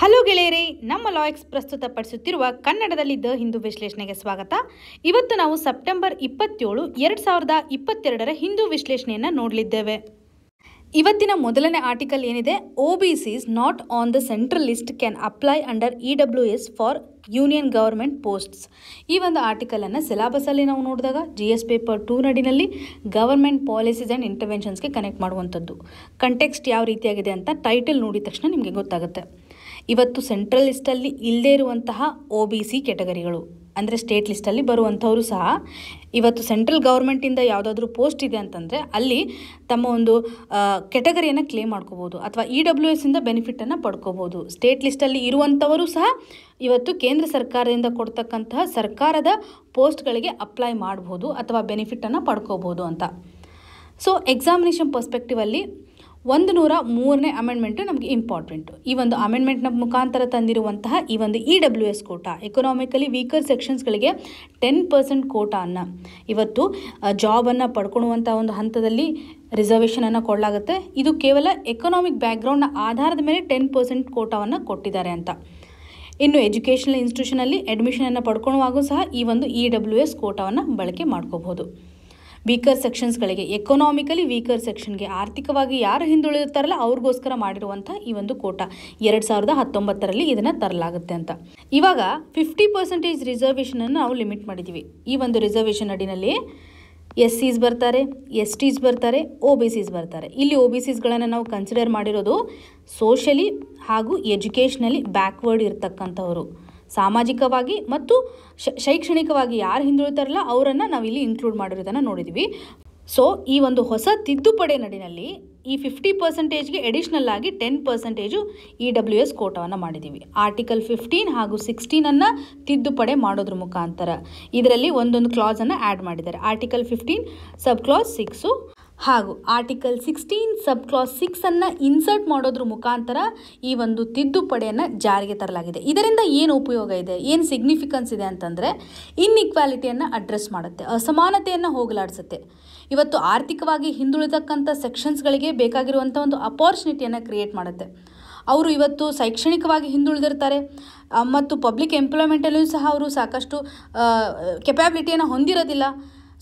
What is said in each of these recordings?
hello ಗೆಳೆಯರೇ ನಮ್ಮ ಲಾಯಕ್ಸ್ ಪ್ರಸ್ತುತಪಡಿಸುತ್ತಿರುವ the Hindu ವಿಶ್ಲೇಷಣೆಗೆ ಸ್ವಾಗತ ಇವತ್ತು ನಾವು ಸೆಪ್ಟೆಂಬರ್ ಇಪ್ಪತ್ತೇಳು ಎರಡು ಸಾವಿರದ ಇಪ್ಪತ್ತೆರಡರ ಹಿಂದೂ ವಿಶ್ಲೇಷಣೆಯನ್ನು ನೋಡಲಿದ್ದೇವೆ ಇವತ್ತಿನ ಮೊದಲನೇ ಆರ್ಟಿಕಲ್ ಏನಿದೆ O B is not on the central list can apply under E W S for union government posts ಈ ಒಂದು ಆರ್ಟಿಕಲನ್ನು ಸಿಲಾಬಸಲ್ಲಿ ನಾವು ನೋಡಿದಾಗ ಜಿ ಎಸ್ ಪೇಪರ್ ಟೂ ನಡಿನಲ್ಲಿ ಗವರ್ಮೆಂಟ್ ಪಾಲಿಸೀಸ್ ಆ್ಯಂಡ್ ಇಂಟರ್ವೆನ್ಷನ್ಸ್ಗೆ ಕನೆಕ್ಟ್ ಮಾಡುವಂಥದ್ದು ಕಂಟೆಕ್ಸ್ಟ್ ಯಾವ ರೀತಿಯಾಗಿದೆ ಅಂತ ಟೈಟಲ್ ನೋಡಿದ ತಕ್ಷಣ ನಿಮಗೆ ಗೊತ್ತಾಗುತ್ತೆ ಇವತ್ತು ಸೆಂಟ್ರಲ್ ಲಿಸ್ಟಲ್ಲಿ ಇಲ್ಲದೇ ಇರುವಂತಹ ಒ ಬಿ ಸಿ ಕೆಟಗರಿಗಳು ಅಂದರೆ ಸ್ಟೇಟ್ ಲಿಸ್ಟಲ್ಲಿ ಬರುವಂಥವರು ಸಹ ಇವತ್ತು ಸೆಂಟ್ರಲ್ ಗೌರ್ಮೆಂಟಿಂದ ಯಾವುದಾದ್ರೂ ಪೋಸ್ಟ್ ಇದೆ ಅಂತಂದರೆ ಅಲ್ಲಿ ತಮ್ಮ ಒಂದು ಕೆಟಗರಿಯನ್ನು ಕ್ಲೇಮ್ ಮಾಡ್ಕೋಬೋದು ಅಥವಾ ಇ ಡಬ್ಲ್ಯೂ ಎಸ್ಸಿಂದ ಬೆನಿಫಿಟನ್ನು ಪಡ್ಕೋಬೋದು ಸ್ಟೇಟ್ ಲಿಸ್ಟಲ್ಲಿ ಇರುವಂಥವರು ಸಹ ಇವತ್ತು ಕೇಂದ್ರ ಸರ್ಕಾರದಿಂದ ಕೊಡ್ತಕ್ಕಂತಹ ಸರ್ಕಾರದ ಪೋಸ್ಟ್ಗಳಿಗೆ ಅಪ್ಲೈ ಮಾಡ್ಬೋದು ಅಥವಾ ಬೆನಿಫಿಟನ್ನು ಪಡ್ಕೋಬೋದು ಅಂತ ಸೊ ಎಕ್ಸಾಮಿನೇಷನ್ ಪರ್ಸ್ಪೆಕ್ಟಿವಲ್ಲಿ ಒಂದು ನೂರ ಮೂರನೇ ಅಮೆಂಡ್ಮೆಂಟ್ ನಮಗೆ ಇಂಪಾರ್ಟೆಂಟು ಈ ಒಂದು ಅಮೆಂಡ್ಮೆಂಟ್ನ ಮುಖಾಂತರ ತಂದಿರುವಂತಹ ಈ ಒಂದು E W S quota economically weaker ಸೆಕ್ಷನ್ಸ್ಗಳಿಗೆ ಟೆನ್ ಪರ್ಸೆಂಟ್ ಕೋಟಾನ ಇವತ್ತು ಜಾಬನ್ನು ಪಡ್ಕೊಳ್ಳುವಂಥ ಒಂದು ಹಂತದಲ್ಲಿ ರಿಸರ್ವೇಷನನ್ನು ಕೊಡಲಾಗುತ್ತೆ ಇದು ಕೇವಲ ಎಕನಾಮಿಕ್ ಬ್ಯಾಕ್ಗ್ರೌಂಡ್ನ ಆಧಾರದ ಮೇಲೆ ಟೆನ್ ಪರ್ಸೆಂಟ್ ಕೋಟಾವನ್ನು ಕೊಟ್ಟಿದ್ದಾರೆ ಅಂತ ಇನ್ನು ಎಜುಕೇಷನಲ್ ಇನ್ಸ್ಟಿಟ್ಯೂಷನಲ್ಲಿ ಅಡ್ಮಿಷನನ್ನು ಪಡ್ಕೊಳ್ಳುವಾಗೂ ಸಹ ಈ ಒಂದು ಇ ಡಬ್ಲ್ಯೂ ಎಸ್ ಕೋಟಾವನ್ನು ಬಳಕೆ ಮಾಡ್ಕೋಬಹುದು ವೀಕರ್ ಸೆಕ್ಷನ್ಸ್ಗಳಿಗೆ ಎಕನಾಮಿಕಲಿ ವೀಕರ್ ಸೆಕ್ಷನ್ಗೆ ಆರ್ಥಿಕವಾಗಿ ಯಾರು ಹಿಂದುಳಿದಿರ್ತಾರಲ್ಲ ಅವ್ರಿಗೋಸ್ಕರ ಮಾಡಿರುವಂಥ ಈ ಒಂದು ಕೋಟ ಎರಡು ಸಾವಿರದ ಹತ್ತೊಂಬತ್ತರಲ್ಲಿ ಇದನ್ನು ತರಲಾಗುತ್ತೆ ಅಂತ ಇವಾಗ ಫಿಫ್ಟಿ ಪರ್ಸೆಂಟೇಜ್ ರಿಸರ್ವೇಷನನ್ನು ನಾವು ಲಿಮಿಟ್ ಮಾಡಿದ್ದೀವಿ ಈ ಒಂದು ರಿಸರ್ವೇಷನ್ ಅಡಿನಲ್ಲಿ ಎಸ್ ಸಿಸ್ ಬರ್ತಾರೆ ಎಸ್ ಟಿಸ್ ಬರ್ತಾರೆ ಒ ಬಿ ಸಿಸ್ ಬರ್ತಾರೆ ಇಲ್ಲಿ ಒ ಬಿ ಸಿಸ್ಗಳನ್ನು ನಾವು ಕನ್ಸಿಡರ್ ಮಾಡಿರೋದು ಸೋಷಲಿ ಹಾಗೂ ಎಜುಕೇಷ್ನಲಿ ಬ್ಯಾಕ್ವರ್ಡ್ ಇರ್ತಕ್ಕಂಥವ್ರು ಸಾಮಾಜಿಕವಾಗಿ ಮತ್ತು ಶೈಕ್ಷಣಿಕವಾಗಿ ಯಾರು ಹಿಂದುಳಿತಾರಲ್ಲ ಅವರನ್ನು ನಾವಿಲ್ಲಿ ಇನ್ಕ್ಲೂಡ್ ಮಾಡಿರೋದನ್ನು ನೋಡಿದ್ದೀವಿ ಸೊ ಈ ಒಂದು ಹೊಸ ತಿದ್ದುಪಡಿ ನಡಿನಲ್ಲಿ ಈ ಫಿಫ್ಟಿ ಪರ್ಸೆಂಟೇಜ್ಗೆ ಎಡಿಷ್ನಲ್ ಆಗಿ ten percentage E W S ಕೋಟವನ್ನು ಮಾಡಿದ್ದೀವಿ ಆರ್ಟಿಕಲ್ ಫಿಫ್ಟೀನ್ ಹಾಗೂ ಸಿಕ್ಸ್ಟೀನನ್ನು ತಿದ್ದುಪಡೆ ಮಾಡೋದ್ರ ಮುಖಾಂತರ ಇದರಲ್ಲಿ ಒಂದೊಂದು ಕ್ಲಾಸನ್ನು ಆ್ಯಡ್ ಮಾಡಿದ್ದಾರೆ article fifteen sub clause six ಹಾಗೂ ಆರ್ಟಿಕಲ್ ಸಿಕ್ಸ್ಟೀನ್ ಸಬ್ ಕ್ಲಾಸ್ ಸಿಕ್ಸನ್ನು ಇನ್ಸರ್ಟ್ ಮಾಡೋದ್ರ ಮುಖಾಂತರ ಈ ಒಂದು ತಿದ್ದುಪಡಿಯನ್ನು ಜಾರಿಗೆ ತರಲಾಗಿದೆ ಇದರಿಂದ ಏನು ಉಪಯೋಗ ಇದೆ ಏನು ಸಿಗ್ನಿಫಿಕೆನ್ಸ್ ಇದೆ ಅಂತಂದರೆ ಇನ್ಇಕ್ವಾಲಿಟಿಯನ್ನು ಅಡ್ರೆಸ್ ಮಾಡುತ್ತೆ ಅಸಮಾನತೆಯನ್ನು ಹೋಗಲಾಡಿಸುತ್ತೆ ಇವತ್ತು ಆರ್ಥಿಕವಾಗಿ ಹಿಂದುಳಿತಕ್ಕಂಥ ಸೆಕ್ಷನ್ಸ್ಗಳಿಗೆ ಬೇಕಾಗಿರುವಂಥ ಒಂದು ಅಪಾರ್ಚುನಿಟಿಯನ್ನು ಕ್ರಿಯೇಟ್ ಮಾಡುತ್ತೆ ಅವರು ಇವತ್ತು ಶೈಕ್ಷಣಿಕವಾಗಿ ಹಿಂದುಳಿದಿರ್ತಾರೆ ಮತ್ತು ಪಬ್ಲಿಕ್ ಎಂಪ್ಲಾಯ್ಮೆಂಟಲ್ಲೂ ಸಹ ಅವರು ಸಾಕಷ್ಟು ಕೆಪಾಬಿಲಿಟಿಯನ್ನು ಹೊಂದಿರೋದಿಲ್ಲ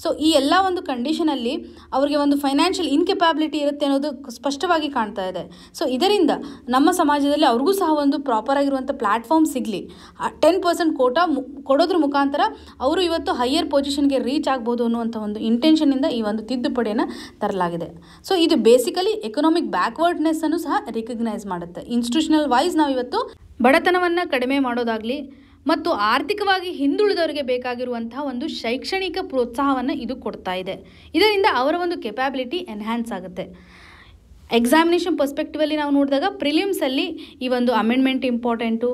ಸೊ ಈ ಎಲ್ಲ ಒಂದು ಕಂಡೀಷನಲ್ಲಿ ಅವರಿಗೆ ಒಂದು ಫೈನಾನ್ಷಿಯಲ್ ಇನ್ಕೆಪಾಬಿಲಿಟಿ ಇರುತ್ತೆ ಅನ್ನೋದು ಸ್ಪಷ್ಟವಾಗಿ ಕಾಣ್ತಾ ಇದೆ ಸೊ ಇದರಿಂದ ನಮ್ಮ ಸಮಾಜದಲ್ಲಿ ಅವ್ರಿಗೂ ಸಹ ಒಂದು ಪ್ರಾಪರ್ ಆಗಿರುವಂಥ ಪ್ಲ್ಯಾಟ್ಫಾರ್ಮ್ ಸಿಗಲಿ ಟೆನ್ ಪರ್ಸೆಂಟ್ ಕೋಟಾ ಕೊಡೋದ್ರ ಮುಖಾಂತರ ಅವರು ಇವತ್ತು ಹೈಯರ್ ಪೊಸಿಷನ್ಗೆ ರೀಚ್ ಆಗ್ಬೋದು ಅನ್ನುವಂಥ ಒಂದು ಇಂಟೆನ್ಷನಿಂದ ಈ ಒಂದು ತಿದ್ದುಪಡಿಯನ್ನು ತರಲಾಗಿದೆ ಸೊ ಇದು ಬೇಸಿಕಲಿ ಎಕನಾಮಿಕ್ ಬ್ಯಾಕ್ವರ್ಡ್ನೆಸ್ ಅನ್ನು ಸಹ ರಿಕಗ್ನೈಸ್ ಮಾಡುತ್ತೆ ಇನ್ಸ್ಟಿಟ್ಯೂಷನಲ್ ವೈಸ್ ನಾವು ಇವತ್ತು ಬಡತನವನ್ನು ಕಡಿಮೆ ಮಾಡೋದಾಗಲಿ ಮತ್ತು ಆರ್ಥಿಕವಾಗಿ ಹಿಂದುಳಿದವರಿಗೆ ಬೇಕಾಗಿರುವಂತಹ ಒಂದು ಶೈಕ್ಷಣಿಕ ಪ್ರೋತ್ಸಾಹವನ್ನು ಇದು ಕೊಡ್ತಾ ಇದೆ ಇದರಿಂದ ಅವರ ಒಂದು ಕೆಪಾಬಿಲಿಟಿ ಎನ್ಹ್ಯಾನ್ಸ್ ಆಗುತ್ತೆ ಎಕ್ಸಾಮಿನೇಷನ್ ಪರ್ಸ್ಪೆಕ್ಟಿವಲ್ಲಿ ನಾವು ನೋಡಿದಾಗ ಪ್ರಿಲಿಮ್ಸಲ್ಲಿ ಈ ಒಂದು ಅಮೆಂಡ್ಮೆಂಟ್ ಇಂಪಾರ್ಟೆಂಟು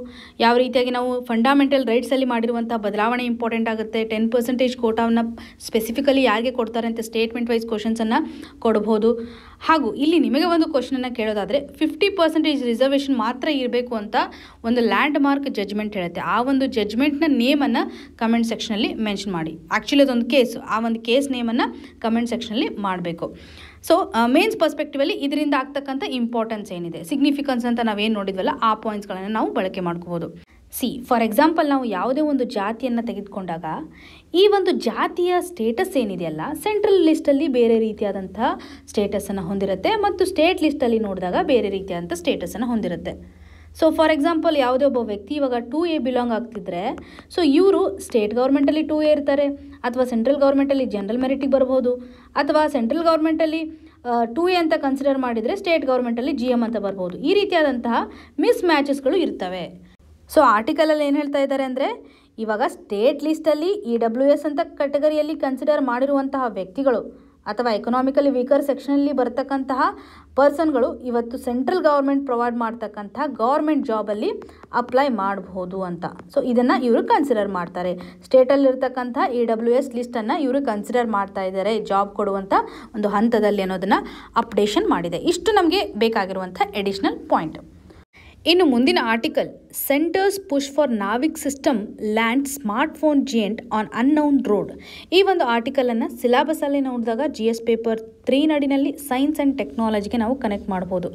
ಯಾವ ರೀತಿಯಾಗಿ ನಾವು ಫಂಡಾಮೆಂಟಲ್ ರೈಟ್ಸಲ್ಲಿ ಮಾಡಿರುವಂಥ ಬದಲಾವಣೆ ಇಂಪಾರ್ಟೆಂಟ್ ಆಗುತ್ತೆ ಟೆನ್ ಪರ್ಸೆಂಟೇಜ್ ಕೋಟಾವನ್ನು ಸ್ಪೆಸಿಫಿಕಲಿ ಯಾರಿಗೆ ಕೊಡ್ತಾರೆ ಅಂತ ಸ್ಟೇಟ್ಮೆಂಟ್ ವೈಸ್ ಕ್ವಶನ್ಸನ್ನು ಕೊಡ್ಬೋದು ಹಾಗೂ ಇಲ್ಲಿ ನಿಮಗೆ ಒಂದು ಕ್ವಶನನ್ನು ಕೇಳೋದಾದರೆ ಫಿಫ್ಟಿ ಪರ್ಸೆಂಟೇಜ್ ರಿಸರ್ವೇಷನ್ ಮಾತ್ರ ಇರಬೇಕು ಅಂತ ಒಂದು ಲ್ಯಾಂಡ್ ಮಾರ್ಕ್ ಜಜ್ಮೆಂಟ್ ಹೇಳುತ್ತೆ ಆ ಒಂದು ಜಜ್ಮೆಂಟ್ನ ನೇಮನ್ನು ಕಮೆಂಟ್ ಸೆಕ್ಷನಲ್ಲಿ ಮೆನ್ಷನ್ ಮಾಡಿ ಆ್ಯಕ್ಚುಲಿ ಅದೊಂದು ಕೇಸು ಆ ಒಂದು ಕೇಸ್ ನೇಮನ್ನು ಕಮೆಂಟ್ ಸೆಕ್ಷನಲ್ಲಿ ಮಾಡಬೇಕು ಸೊ ಮೇನ್ಸ್ ಪರ್ಸ್ಪೆಕ್ಟಿವಲ್ಲಿ ಇದರಿಂದ ಆಗ್ತಕ್ಕಂಥ ಇಂಪಾರ್ಟೆನ್ಸ್ ಏನಿದೆ ಸಿಗ್ನಿಫಿಕೆನ್ಸ್ ಅಂತ ನಾವೇನು ನೋಡಿದ್ವಲ್ಲ ಆ ಪಾಯಿಂಟ್ಸ್ಗಳನ್ನು ನಾವು ಬಳಕೆ ಮಾಡ್ಕೋಬೋದು ಸಿ ಫಾರ್ ಎಕ್ಸಾಂಪಲ್ ನಾವು ಯಾವುದೇ ಒಂದು ಜಾತಿಯನ್ನು ತೆಗೆದುಕೊಂಡಾಗ ಈ ಒಂದು ಜಾತಿಯ ಸ್ಟೇಟಸ್ ಏನಿದೆಯಲ್ಲ ಸೆಂಟ್ರಲ್ ಲಿಸ್ಟಲ್ಲಿ ಬೇರೆ ರೀತಿಯಾದಂಥ ಸ್ಟೇಟಸನ್ನು ಹೊಂದಿರುತ್ತೆ ಮತ್ತು ಸ್ಟೇಟ್ ಲಿಸ್ಟಲ್ಲಿ ನೋಡಿದಾಗ ಬೇರೆ ರೀತಿಯಾದಂಥ ಸ್ಟೇಟಸನ್ನು ಹೊಂದಿರುತ್ತೆ ಸೊ ಫಾರ್ ಎಕ್ಸಾಂಪಲ್ ಯಾವುದೇ ಒಬ್ಬ ವ್ಯಕ್ತಿ ಇವಾಗ ಟೂ ಎ ಬಿಲಾಂಗ್ ಆಗ್ತಿದ್ರೆ ಸೊ ಇವರು ಸ್ಟೇಟ್ ಗೌರ್ಮೆಂಟಲ್ಲಿ ಟೂ ಎ ಇರ್ತಾರೆ ಅಥವಾ ಸೆಂಟ್ರಲ್ ಗೌರ್ಮೆಂಟಲ್ಲಿ ಜನರಲ್ ಮೆರಿಟಿಗೆ ಬರ್ಬೋದು ಅಥವಾ ಸೆಂಟ್ರಲ್ ಗೌರ್ಮೆಂಟಲ್ಲಿ ಟೂ ಎ ಅಂತ ಕನ್ಸಿಡರ್ ಮಾಡಿದರೆ ಸ್ಟೇಟ್ ಗೌರ್ಮೆಂಟಲ್ಲಿ ಜಿ ಎಮ್ ಅಂತ ಬರ್ಬೋದು ಈ ರೀತಿಯಾದಂತಹ ಮಿಸ್ ಮ್ಯಾಚಸ್ಗಳು ಇರ್ತವೆ ಸೊ ಆರ್ಟಿಕಲಲ್ಲಿ ಏನು ಹೇಳ್ತಾ ಇದ್ದಾರೆ ಅಂದರೆ ಇವಾಗ ಸ್ಟೇಟ್ ಲಿಸ್ಟಲ್ಲಿ ಇ ಡಬ್ಲ್ಯೂ ಎಸ್ ಅಂತ ಕ್ಯಾಟಗರಿಯಲ್ಲಿ ಕನ್ಸಿಡರ್ ಮಾಡಿರುವಂತಹ ವ್ಯಕ್ತಿಗಳು ಅಥವಾ ಎಕನಾಮಿಕಲಿ ವೀಕರ್ ಸೆಕ್ಷನಲ್ಲಿ ಬರ್ತಕ್ಕಂತಹ ಪರ್ಸನ್ಗಳು ಇವತ್ತು ಸೆಂಟ್ರಲ್ ಗೌರ್ಮೆಂಟ್ ಪ್ರೊವೈಡ್ ಮಾಡ್ತಕ್ಕಂಥ ಗೌರ್ಮೆಂಟ್ ಜಾಬಲ್ಲಿ ಅಪ್ಲೈ ಮಾಡಬಹುದು ಅಂತ ಸೊ ಇದನ್ನು ಇವರು ಕನ್ಸಿಡರ್ ಮಾಡ್ತಾರೆ ಸ್ಟೇಟಲ್ಲಿರ್ತಕ್ಕಂಥ ಇ e ಡಬ್ಲ್ಯೂ ಎಸ್ ಲಿಸ್ಟನ್ನು ಇವರು ಕನ್ಸಿಡರ್ ಮಾಡ್ತಾ ಇದ್ದಾರೆ ಜಾಬ್ ಕೊಡುವಂಥ ಒಂದು ಹಂತದಲ್ಲಿ ಅನ್ನೋದನ್ನು ಅಪ್ಡೇಷನ್ ಮಾಡಿದೆ ಇಷ್ಟು ನಮಗೆ ಬೇಕಾಗಿರುವಂಥ ಎಡಿಷ್ನಲ್ ಪಾಯಿಂಟ್ ಇನ್ನು ಮುಂದಿನ article centre's push for NavIC system land smartphone giant on unknown road ಈ ಒಂದು ಆರ್ಟಿಕಲನ್ನು ಸಿಲಾಬಸಲ್ಲಿ ನೋಡಿದಾಗ ಜಿ ಎಸ್ ಪೇಪರ್ ತ್ರೀ ನಡಿನಲ್ಲಿ ಸೈನ್ಸ್ ಆ್ಯಂಡ್ ಟೆಕ್ನಾಲಜಿಗೆ ನಾವು ಕನೆಕ್ಟ್ ಮಾಡ್ಬೋದು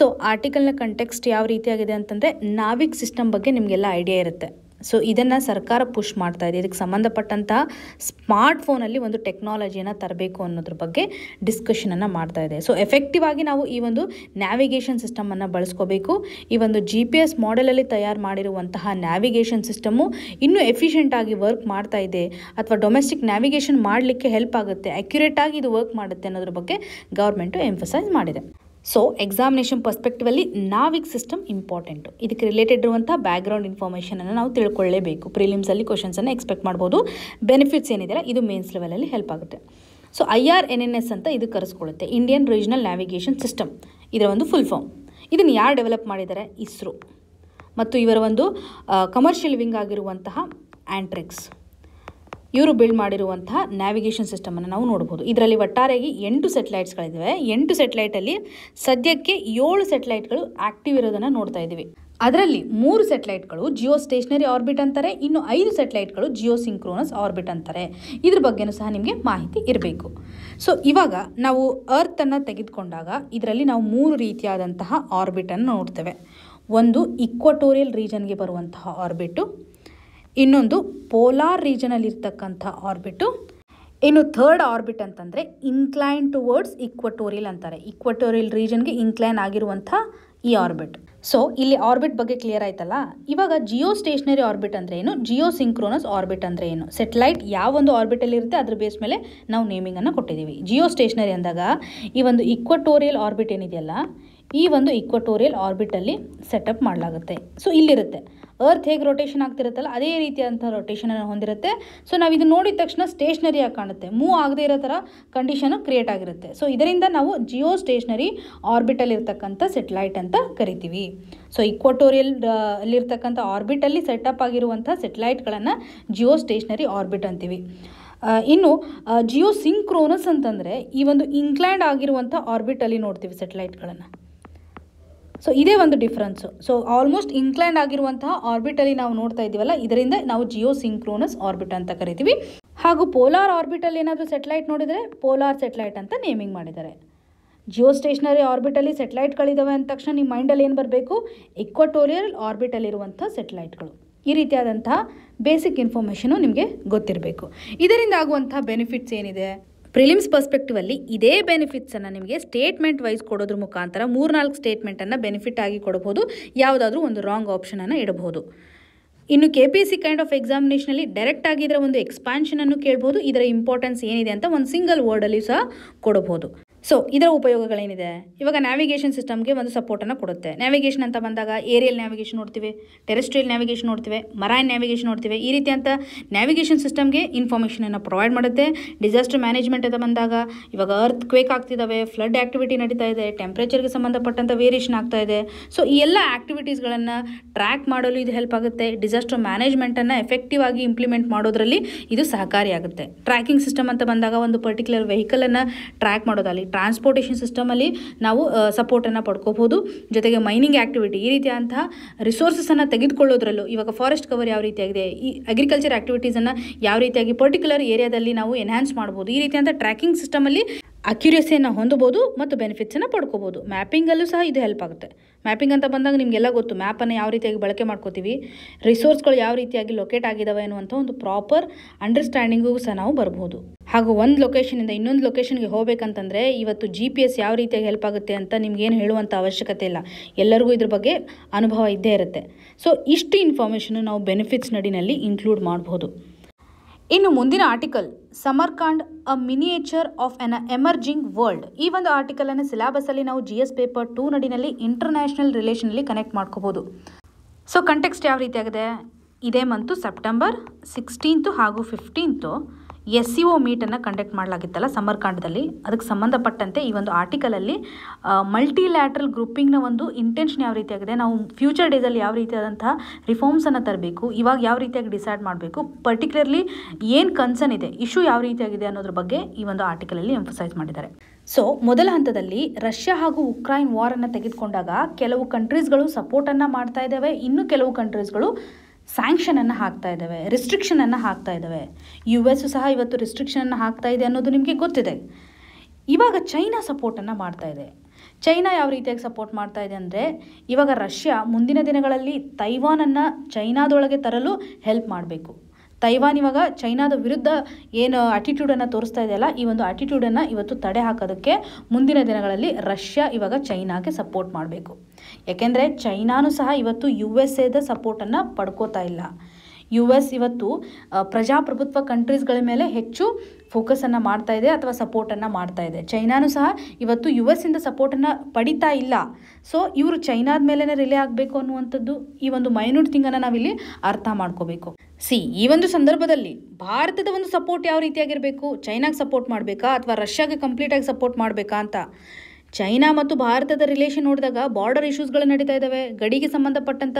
ಸೊ ಆರ್ಟಿಕಲ್ನ ಕಂಟೆಕ್ಸ್ಟ್ ಯಾವ ರೀತಿಯಾಗಿದೆ ಅಂತಂದರೆ ನಾವಿಕ್ ಸಿಸ್ಟಮ್ ಬಗ್ಗೆ ನಿಮಗೆಲ್ಲ ಐಡಿಯಾ ಇರುತ್ತೆ ಸೊ ಇದನ್ನು ಸರ್ಕಾರ ಪುಷ್ ಮಾಡ್ತಾ ಇದೆ ಇದಕ್ಕೆ ಸಂಬಂಧಪಟ್ಟಂತಹ ಸ್ಮಾರ್ಟ್ ಫೋನಲ್ಲಿ ಒಂದು ಟೆಕ್ನಾಲಜಿಯನ್ನು ತರಬೇಕು ಅನ್ನೋದ್ರ ಬಗ್ಗೆ ಡಿಸ್ಕಷನನ್ನು ಮಾಡ್ತಾ ಇದೆ ಸೊ ಎಫೆಕ್ಟಿವ್ ಆಗಿ ನಾವು ಈ ಒಂದು ನ್ಯಾವಿಗೇಷನ್ ಸಿಸ್ಟಮನ್ನು ಬಳಸ್ಕೋಬೇಕು ಈ ಒಂದು ಜಿ ಪಿ ಎಸ್ ಮಾಡೆಲಲ್ಲಿ ತಯಾರು ಮಾಡಿರುವಂತಹ ನ್ಯಾವಿಗೇಷನ್ ಸಿಸ್ಟಮು ಇನ್ನೂ ಎಫಿಷಿಯೆಂಟಾಗಿ ಆಗಿ ವರ್ಕ್ ಮಾಡ್ತಾ ಇದೆ ಅಥವಾ ಡೊಮೆಸ್ಟಿಕ್ ನ್ಯಾವಿಗೇಷನ್ ಮಾಡಲಿಕ್ಕೆ ಹೆಲ್ಪ್ ಆಗುತ್ತೆ ಅಕ್ಯುರೇಟಾಗಿ ಇದು ವರ್ಕ್ ಮಾಡುತ್ತೆ ಅನ್ನೋದ್ರ ಬಗ್ಗೆ ಗೌರ್ಮೆಂಟು ಎಂಫಸೈಸ್ ಮಾಡಿದೆ ಸೊ ಎಕ್ಸಾಮಿನೇಷನ್ ಪರ್ಸ್ಪೆಕ್ಟಿವಲ್ಲಿ ನಾವಿಕ್ ಸಿಸ್ಟಮ್ ಇಂಪಾರ್ಟೆಂಟು ಇದಕ್ಕೆ ರಿಲೇಟೆಡ್ ಇರುವಂಥ ಬ್ಯಾಕ್ಗ್ರೌಂಡ್ ಇನ್ಫಾರ್ಮೇಷನನ್ನು ನಾವು ತಿಳ್ಕೊಳ್ಳೇಬೇಕು ಪ್ರಿಲಿಮ್ಸಲ್ಲಿ ಕ್ವಶನ್ಸನ್ನು ಎಕ್ಸ್ಪೆಕ್ಟ್ ಮಾಡ್ಬೋದು ಬೆನಿಫಿಟ್ಸ್ ಏನಿದೆಯಲ್ಲ ಇದು ಮೇನ್ಸ್ ಲೆವೆಲಲ್ಲಿ ಹೆಲ್ಪ್ ಆಗುತ್ತೆ so I R N N S ಅಂತ ಇದು ಕರೆಸ್ಕೊಳ್ಳುತ್ತೆ ಇಂಡಿಯನ್ ರೀಜನಲ್ ನ್ಯಾವಿಗೇಷನ್ ಸಿಸ್ಟಮ್ ಇದರ ಒಂದು ಫುಲ್ ಫಾರ್ಮ್ ಇದನ್ನು ಯಾರು ಡೆವಲಪ್ ಮಾಡಿದ್ದಾರೆ ಇಸ್ರೋ ಮತ್ತು ಇವರ ಒಂದು ಕಮರ್ಷಿಯಲ್ ವಿಂಗ್ ಆಗಿರುವಂತಹ ಆ್ಯಂಟ್ರಿಕ್ಸ್ ಇವರು ಬಿಲ್ಡ್ ಮಾಡಿರುವಂತಹ ನ್ಯಾವಿಗೇಷನ್ ಸಿಸ್ಟಮನ್ನು ನಾವು ನೋಡ್ಬೋದು ಇದರಲ್ಲಿ ಒಟ್ಟಾರೆಯಾಗಿ ಎಂಟು ಸೆಟಲೈಟ್ಸ್ಗಳಿದ್ದಾವೆ ಎಂಟು ಸೆಟ್ಲೈಟಲ್ಲಿ ಸದ್ಯಕ್ಕೆ ಏಳು ಸೆಟಲೈಟ್ಗಳು ಆಕ್ಟಿವ್ ಇರೋದನ್ನು ನೋಡ್ತಾ ಇದ್ದೀವಿ ಅದರಲ್ಲಿ ಮೂರು ಸೆಟ್ಲೈಟ್ಗಳು ಜಿಯೋ ಸ್ಟೇಷನರಿ ಆರ್ಬಿಟ್ ಅಂತಾರೆ ಇನ್ನು ಐದು ಸೆಟ್ಲೈಟ್ಗಳು ಜಿಯೋ ಸಿಂಕ್ರೋನಸ್ ಆರ್ಬಿಟ್ ಅಂತಾರೆ ಇದ್ರ ಬಗ್ಗೆಯೂ ಸಹ ನಿಮಗೆ ಮಾಹಿತಿ ಇರಬೇಕು ಸೊ ಇವಾಗ ನಾವು ಅರ್ಥನ್ನು ತೆಗೆದುಕೊಂಡಾಗ ಇದರಲ್ಲಿ ನಾವು ಮೂರು ರೀತಿಯಾದಂತಹ ಆರ್ಬಿಟನ್ನು ನೋಡ್ತೇವೆ ಒಂದು ಇಕ್ವಟೋರಿಯಲ್ ರೀಜನ್ಗೆ ಬರುವಂತಹ ಆರ್ಬಿಟು ಇನ್ನೊಂದು ಪೋಲಾರ್ ಇರ್ತಕ್ಕಂಥ ಆರ್ಬಿಟು ಇನ್ನು ಥರ್ಡ್ ಆರ್ಬಿಟ್ ಅಂತಂದರೆ ಇನ್ಕ್ಲೈನ್ ಟುವರ್ಡ್ಸ್ ಇಕ್ವಟೋರಿಯಲ್ ಅಂತಾರೆ ಇಕ್ವಟೋರಿಯಲ್ ರೀಜನ್ಗೆ ಇನ್ಕ್ಲೈನ್ ಆಗಿರುವಂಥ ಈ ಆರ್ಬಿಟ್ ಸೊ ಇಲ್ಲಿ ಆರ್ಬಿಟ್ ಬಗ್ಗೆ ಕ್ಲಿಯರ್ ಆಯ್ತಲ್ಲ ಇವಾಗ ಜಿಯೋ ಸ್ಟೇಷನರಿ ಆರ್ಬಿಟ್ ಅಂದರೆ ಏನು ಜಿಯೋ ಸಿಂಕ್ರೋನಸ್ ಆರ್ಬಿಟ್ ಅಂದರೆ ಏನು ಸೆಟಲೈಟ್ ಯಾವ ಒಂದು ಆರ್ಬಿಟಲ್ಲಿ ಇರುತ್ತೆ ಅದ್ರ ಬೇಸ್ ಮೇಲೆ ನಾವು ನೇಮಿಂಗನ್ನು ಕೊಟ್ಟಿದ್ದೀವಿ ಜಿಯೋ ಸ್ಟೇಷನರಿ ಅಂದಾಗ ಈ ಒಂದು ಇಕ್ವಟೋರಿಯಲ್ ಆರ್ಬಿಟ್ ಏನಿದೆಯಲ್ಲ ಈ ಒಂದು ಇಕ್ವಟೋರಿಯಲ್ ಆರ್ಬಿಟಲ್ಲಿ ಸೆಟಪ್ ಮಾಡಲಾಗುತ್ತೆ ಸೊ ಇಲ್ಲಿರುತ್ತೆ ಅರ್ತ್ ಹೇಗೆ ರೊಟೇಷನ್ ಆಗ್ತಿರುತ್ತಲ್ಲ ಅದೇ ರೀತಿಯಾದಂಥ ರೊಟೇಷನನ್ನು ಹೊಂದಿರುತ್ತೆ ಸೊ ನಾವು ಇದು ನೋಡಿದ ತಕ್ಷಣ ಸ್ಟೇಷ್ನರಿಯಾಗಿ ಕಾಣುತ್ತೆ ಮೂವ್ ಆಗದೇ ಇರೋ ಥರ ಕಂಡೀಷನು ಕ್ರಿಯೇಟ್ ಆಗಿರುತ್ತೆ ಸೊ ಇದರಿಂದ ನಾವು ಜಿಯೋ ಸ್ಟೇಷ್ನರಿ ಆರ್ಬಿಟಲ್ ಇರ್ತಕ್ಕಂಥ ಸೆಟ್ಲೈಟ್ ಅಂತ ಕರಿತೀವಿ ಸೊ ಇಕ್ವಟೋರಿಯಲ್ ಅಲ್ಲಿರ್ತಕ್ಕಂಥ ಆರ್ಬಿಟಲ್ಲಿ ಸೆಟಪ್ ಆಗಿರುವಂಥ ಸೆಟ್ಲೈಟ್ಗಳನ್ನು ಜಿಯೋ ಸ್ಟೇಷ್ನರಿ ಆರ್ಬಿಟ್ ಅಂತೀವಿ ಇನ್ನು ಜಿಯೋ ಸಿಂಕ್ರೋನಸ್ ಅಂತಂದರೆ ಈ ಒಂದು ಇಂಕ್ಲ್ಯಾಂಡ್ ಆಗಿರುವಂಥ ಆರ್ಬಿಟಲ್ಲಿ ನೋಡ್ತೀವಿ ಸೆಟಲೈಟ್ಗಳನ್ನು ಸೊ ಇದೇ ಒಂದು ಡಿಫ್ರೆನ್ಸು ಸೊ ಆಲ್ಮೋಸ್ಟ್ ಇನ್ಕ್ಲೈಂಡ್ ಆಗಿರುವಂತಹ ಆರ್ಬಿಟಲ್ಲಿ ನಾವು ನೋಡ್ತಾ ಇದ್ದೀವಲ್ಲ ಇದರಿಂದ ನಾವು ಜಿಯೋ ಸಿಂಕ್ರೋನಸ್ ಆರ್ಬಿಟ್ ಅಂತ ಕರಿತೀವಿ ಹಾಗೂ ಪೋಲಾರ್ ಆರ್ಬಿಟಲ್ಲಿ ಏನಾದರೂ ಸೆಟಲೈಟ್ ನೋಡಿದರೆ ಪೋಲಾರ್ ಸೆಟ್ಲೈಟ್ ಅಂತ ನೇಮಿಂಗ್ ಮಾಡಿದ್ದಾರೆ ಜಿಯೋ ಸ್ಟೇಷನರಿ ಆರ್ಬಿಟಲ್ಲಿ ಸೆಟಲೈಟ್ಗಳಿದ್ದಾವೆ ಅಂದ ತಕ್ಷಣ ನಿಮ್ಮ ಮೈಂಡಲ್ಲಿ ಏನು ಬರಬೇಕು ಇಕ್ವಟೋರಿಯಲ್ ಆರ್ಬಿಟಲ್ಲಿರುವಂಥ ಸೆಟಲೈಟ್ಗಳು ಈ ರೀತಿಯಾದಂತಹ ಬೇಸಿಕ್ ಇನ್ಫಾರ್ಮೇಷನು ನಿಮಗೆ ಗೊತ್ತಿರಬೇಕು ಇದರಿಂದ ಆಗುವಂಥ ಬೆನಿಫಿಟ್ಸ್ ಏನಿದೆ ಪ್ರಿಲಿಮ್ಸ್ ಪರ್ಸ್ಪೆಕ್ಟಿವಲ್ಲಿ ಇದೇ ಬೆನಿಫಿಟ್ಸನ್ನು ನಿಮಗೆ ಸ್ಟೇಟ್ಮೆಂಟ್ ವೈಸ್ ಕೊಡೋದ್ರ ಮುಖಾಂತರ ಮೂರ್ನಾಲ್ಕು ಸ್ಟೇಟ್ಮೆಂಟನ್ನು ಬೆನಿಫಿಟ್ ಆಗಿ ಕೊಡಬಹುದು ಯಾವುದಾದ್ರೂ ಒಂದು ರಾಂಗ್ ಆಪ್ಷನನ್ನು ಇಡಬಹುದು ಇನ್ನು K P C kind of ಎಕ್ಸಾಮಿನೇಷನಲ್ಲಿ ಡೈರೆಕ್ಟ್ ಆಗಿ ಇದರ ಒಂದು ಎಕ್ಸ್ಪಾನ್ಷನನ್ನು ಕೇಳ್ಬೋದು ಇದರ ಇಂಪಾರ್ಟೆನ್ಸ್ ಏನಿದೆ ಅಂತ ಒಂದು ಸಿಂಗಲ್ ವರ್ಡಲ್ಲಿ ಸಹ ಕೊಡಬಹುದು ಸೊ ಇದರ ಉಪಯೋಗಗಳೇನಿದೆ ಇವಾಗ ನ್ಯಾವಿಗೇಷನ್ ಸಿಸ್ಟಮ್ಗೆ ಒಂದು ಸಪೋರ್ಟನ್ನು ಕೊಡುತ್ತೆ ನ್ಯಾವಿಗೇಷನ್ ಅಂತ ಬಂದಾಗ ಏರಿಯಲ್ ನ್ಯಾವಿಗೇಷನ್ ನೋಡ್ತೀವಿ ಟೆರೆಸ್ಟ್ರಿಯಲ್ ನ್ಯಾವಿಗೇಷನ್ ನೋಡ್ತೀವಿ ಮರೈನ್ ನ್ಯಾವಿಗೇಷನ್ ನೋಡ್ತೀವಿ ಈ ರೀತಿ ಅಂತ ನ್ಯಾವಿಗೇಷನ್ ಸಿಸ್ಟಮ್ಗೆ ಇನ್ಫಾರ್ಮೇಷನನ್ನು ಪ್ರೊವೈಡ್ ಮಾಡುತ್ತೆ ಡಿಸಾಸ್ಟರ್ ಮ್ಯಾನೇಜ್ಮೆಂಟ್ ಅಂತ ಬಂದಾಗ ಇವಾಗ ಅರ್ತ್ ಕ್ವೇಕ್ ಆಗ್ತಿದ್ದಾವೆ ಫ್ಲಡ್ ಆ್ಯಕ್ಟಿವಿಟಿ ನಡೀತಾ ಇದೆ ಟೆಂಪ್ರೇಚರ್ಗೆ ಸಂಬಂಧಪಟ್ಟಂಥ ವೇರಿಯೇಷನ್ ಆಗ್ತಾ ಇದೆ ಸೊ ಈ ಎಲ್ಲ ಆ್ಯಕ್ಟಿವಿಟೀಸ್ಗಳನ್ನು ಟ್ರ್ಯಾಕ್ ಮಾಡಲು ಇದು ಹೆಲ್ಪ್ ಆಗುತ್ತೆ ಡಿಸಾಸ್ಟರ್ ಮ್ಯಾನೇಜ್ಮೆಂಟನ್ನು ಎಫೆಕ್ಟಿವ್ ಆಗಿ ಇಂಪ್ಲಿಮೆಂಟ್ ಮಾಡೋದರಲ್ಲಿ ಇದು ಸಹಕಾರಿಯಾಗುತ್ತೆ ಟ್ರ್ಯಾಕಿಂಗ್ ಸಿಸ್ಟಮ್ ಅಂತ ಬಂದಾಗ ಒಂದು ಪರ್ಟಿಕ್ಯುಲರ್ ವೆಹಿಕಲನ್ನು ಟ್ರ್ಯಾಕ್ ಮಾಡೋದಾಗಿ ಟ್ರಾನ್ಸ್ಪೋರ್ಟೇಷನ್ ಸಿಸ್ಟಮಲ್ಲಿ ನಾವು ಸಪೋರ್ಟನ್ನು ಪಡ್ಕೋಬಹುದು ಜೊತೆಗೆ ಮೈನಿಂಗ್ ಆ್ಯಕ್ಟಿವಿಟಿ ಈ ರೀತಿಯಾದಂತಹ ರಿಸೋರ್ಸಸನ್ನು ತೆಗೆದುಕೊಳ್ಳೋದ್ರಲ್ಲೂ ಇವಾಗ ಫಾರೆಸ್ಟ್ ಕವರ್ ಯಾವ ರೀತಿಯಾಗಿದೆ ಈ ಅಗ್ರಿಕಲ್ಚರ್ ಆ್ಯಕ್ಟಿವಿಟೀಸನ್ನು ಯಾವ ರೀತಿಯಾಗಿ ಪರ್ಟಿಕ್ಯುಲರ್ ಏರಿಯಾದಲ್ಲಿ ನಾವು ಎನ್ಹ್ಯಾನ್ಸ್ ಮಾಡ್ಬೋದು ಈ ರೀತಿಯಾದಂಥ ಟ್ರ್ಯಾಕಿಂಗ್ ಸಿಸ್ಟಮಲ್ಲಿ ಅಕ್ಯುರೇಸಿಯನ್ನು ಹೊಂದಬೋದು ಮತ್ತು ಬೆನಿಫಿಟ್ಸನ್ನು ಪಡ್ಕೋಬೋದು ಮ್ಯಾಪಿಂಗಲ್ಲೂ ಸಹ ಇದು ಹೆಲ್ಪ್ ಆಗುತ್ತೆ ಮ್ಯಾಪಿಂಗ್ ಅಂತ ಬಂದಾಗ ನಿಮಗೆಲ್ಲ ಗೊತ್ತು ಮ್ಯಾಪನ್ನು ಯಾವ ರೀತಿಯಾಗಿ ಬಳಕೆ ಮಾಡ್ಕೋತೀವಿ ರಿಸೋರ್ಸ್ಗಳು ಯಾವ ರೀತಿಯಾಗಿ ಲೊಕೇಟ್ ಆಗಿದ್ದಾವೆ ಅನ್ನುವಂಥ ಒಂದು ಪ್ರಾಪರ್ ಅಂಡರ್ಸ್ಟ್ಯಾಂಡಿಂಗೂ ಸಹ ನಾವು ಬರ್ಬೋದು ಹಾಗೂ ಒಂದು ಲೊಕೇಶನಿಂದ ಇನ್ನೊಂದು ಲೊಕೇಶನ್ಗೆ ಹೋಗಬೇಕಂತಂದರೆ ಇವತ್ತು ಜಿ ಪಿ ಎಸ್ ಯಾವ ರೀತಿಯಾಗಿ ಹೆಲ್ಪ್ ಆಗುತ್ತೆ ಅಂತ ನಿಮ್ಗೇನು ಹೇಳುವಂಥ ಅವಶ್ಯಕತೆ ಇಲ್ಲ ಎಲ್ಲರಿಗೂ ಇದ್ರ ಬಗ್ಗೆ ಅನುಭವ ಇದ್ದೇ ಇರುತ್ತೆ ಸೊ ಇಷ್ಟು ಇನ್ಫಾರ್ಮೇಷನ್ನು ನಾವು ಬೆನಿಫಿಟ್ಸ್ ನಡಿನಲ್ಲಿ ಇನ್ಕ್ಲೂಡ್ ಮಾಡ್ಬೋದು ಇನ್ನು ಮುಂದಿನ article Samarkand a miniature of an emerging world ಈ ಒಂದು ಆರ್ಟಿಕಲನ್ನು ಅಲ್ಲಿ ನಾವು ಜಿ ಎಸ್ ಪೇಪರ್ ಟೂ ನಡಿನಲ್ಲಿ ಇಂಟರ್ನ್ಯಾಷನಲ್ ರಿಲೇಷನಲ್ಲಿ ಕನೆಕ್ಟ್ ಮಾಡ್ಕೋಬೋದು ಸೊ ಕಂಟೆಕ್ಸ್ಟ್ ಯಾವ ರೀತಿ ಆಗಿದೆ ಇದೇ ಮಂತು ಸೆಪ್ಟೆಂಬರ್ ಸಿಕ್ಸ್ಟೀನ್ತು ಹಾಗೂ fifteenth S C e O ಮೀಟನ್ನು ಕಂಡಕ್ಟ್ ಮಾಡಲಾಗಿತ್ತಲ್ಲ ಸಮರ್ಕಾಂಡದಲ್ಲಿ ಅದಕ್ಕೆ ಸಂಬಂಧಪಟ್ಟಂತೆ ಈ ಒಂದು ಆರ್ಟಿಕಲಲ್ಲಿ ಮಲ್ಟಿಲ್ಯಾಟ್ರಲ್ ಗ್ರೂಪಿಂಗ್ನ ಒಂದು ಇಂಟೆನ್ಷನ್ ಯಾವ ರೀತಿಯಾಗಿದೆ ನಾವು ಫ್ಯೂಚರ್ ಡೇಸಲ್ಲಿ ಯಾವ ರೀತಿಯಾದಂತಹ ರಿಫಾರ್ಮ್ಸನ್ನು ತರಬೇಕು ಇವಾಗ ಯಾವ ರೀತಿಯಾಗಿ ಡಿಸೈಡ್ ಮಾಡಬೇಕು ಪರ್ಟಿಕ್ಯುಲರ್ಲಿ ಏನು ಕನ್ಸರ್ನ್ ಇದೆ ಇಶ್ಯೂ ಯಾವ ರೀತಿಯಾಗಿದೆ ಅನ್ನೋದ್ರ ಬಗ್ಗೆ ಈ ಒಂದು ಆರ್ಟಿಕಲಲ್ಲಿ ಎಂಫಸೈಸ್ ಮಾಡಿದ್ದಾರೆ ಸೊ ಮೊದಲ ಹಂತದಲ್ಲಿ ರಷ್ಯಾ ಹಾಗೂ ಉಕ್ರೈನ್ ವಾರನ್ನು ತೆಗೆದುಕೊಂಡಾಗ ಕೆಲವು ಕಂಟ್ರೀಸ್ಗಳು ಸಪೋರ್ಟನ್ನು ಮಾಡ್ತಾ ಇದ್ದಾವೆ ಇನ್ನೂ ಕೆಲವು ಕಂಟ್ರೀಸ್ಗಳು ಸ್ಯಾಂಕ್ಷನನ್ನು ಹಾಕ್ತಾ ಇದ್ದಾವೆ ರಿಸ್ಟ್ರಿಕ್ಷನನ್ನು ಹಾಕ್ತಾ ಇದ್ದಾವೆ ಯು ಎಸ್ ಸಹ ಇವತ್ತು ರಿಸ್ಟ್ರಿಕ್ಷನನ್ನು ಹಾಕ್ತಾ ಇದೆ ಅನ್ನೋದು ನಿಮಗೆ ಗೊತ್ತಿದೆ ಇವಾಗ ಚೈನಾ ಸಪೋರ್ಟನ್ನು ಮಾಡ್ತಾ ಇದೆ ಚೈನಾ ಯಾವ ರೀತಿಯಾಗಿ ಸಪೋರ್ಟ್ ಮಾಡ್ತಾ ಇದೆ ಅಂದರೆ ಇವಾಗ ರಷ್ಯಾ ಮುಂದಿನ ದಿನಗಳಲ್ಲಿ ತೈವಾನನ್ನು ಚೈನಾದೊಳಗೆ ತರಲು ಹೆಲ್ಪ್ ಮಾಡಬೇಕು ತೈವಾನ್ ಇವಾಗ ಚೈನಾದ ವಿರುದ್ಧ ಏನು ಆಟಿಟ್ಯೂಡನ್ನು ತೋರಿಸ್ತಾ ಇದೆಯಲ್ಲ ಈ ಒಂದು ಆಟಿಟ್ಯೂಡನ್ನು ಇವತ್ತು ತಡೆ ಹಾಕೋದಕ್ಕೆ ಮುಂದಿನ ದಿನಗಳಲ್ಲಿ ರಷ್ಯಾ ಇವಾಗ ಚೈನಾಗೆ ಸಪೋರ್ಟ್ ಮಾಡಬೇಕು ಯಾಕೆಂದರೆ ಚೈನಾನು ಸಹ ಇವತ್ತು ಯು ಎಸ್ ಎದ ಸಪೋರ್ಟನ್ನು ಪಡ್ಕೋತಾ ಇಲ್ಲ ಯು ಎಸ್ ಇವತ್ತು ಪ್ರಜಾಪ್ರಭುತ್ವ ಕಂಟ್ರೀಸ್ಗಳ ಮೇಲೆ ಹೆಚ್ಚು ಫೋಕಸನ್ನು ಮಾಡ್ತಾ ಇದೆ ಅಥವಾ ಸಪೋರ್ಟನ್ನು ಮಾಡ್ತಾ ಇದೆ ಚೈನಾನು ಸಹ ಇವತ್ತು ಯು ಇಂದ ಸಪೋರ್ಟನ್ನು ಪಡಿತಾ ಇಲ್ಲ ಸೊ ಇವರು ಚೈನಾದ ಮೇಲೇ ರಿಲೇ ಆಗಬೇಕು ಅನ್ನುವಂಥದ್ದು ಈ ಒಂದು ಮೈನ್ಯೂಟ್ ತಿಂಗನ್ನು ನಾವಿಲ್ಲಿ ಅರ್ಥ ಮಾಡ್ಕೋಬೇಕು ಸಿ ಈ ಒಂದು ಸಂದರ್ಭದಲ್ಲಿ ಭಾರತದ ಒಂದು ಸಪೋರ್ಟ್ ಯಾವ ರೀತಿಯಾಗಿರಬೇಕು ಚೈನಾಗೆ ಸಪೋರ್ಟ್ ಮಾಡಬೇಕಾ ಅಥವಾ ರಷ್ಯಾಗೆ ಕಂಪ್ಲೀಟಾಗಿ ಸಪೋರ್ಟ್ ಮಾಡಬೇಕಾ ಅಂತ ಚೈನಾ ಮತ್ತು ಭಾರತದ ರಿಲೇಷನ್ ನೋಡಿದಾಗ ಬಾರ್ಡರ್ ಇಶ್ಯೂಸ್ಗಳು ನಡೀತಾ ಇದ್ದಾವೆ ಗಡಿಗೆ ಸಂಬಂಧಪಟ್ಟಂಥ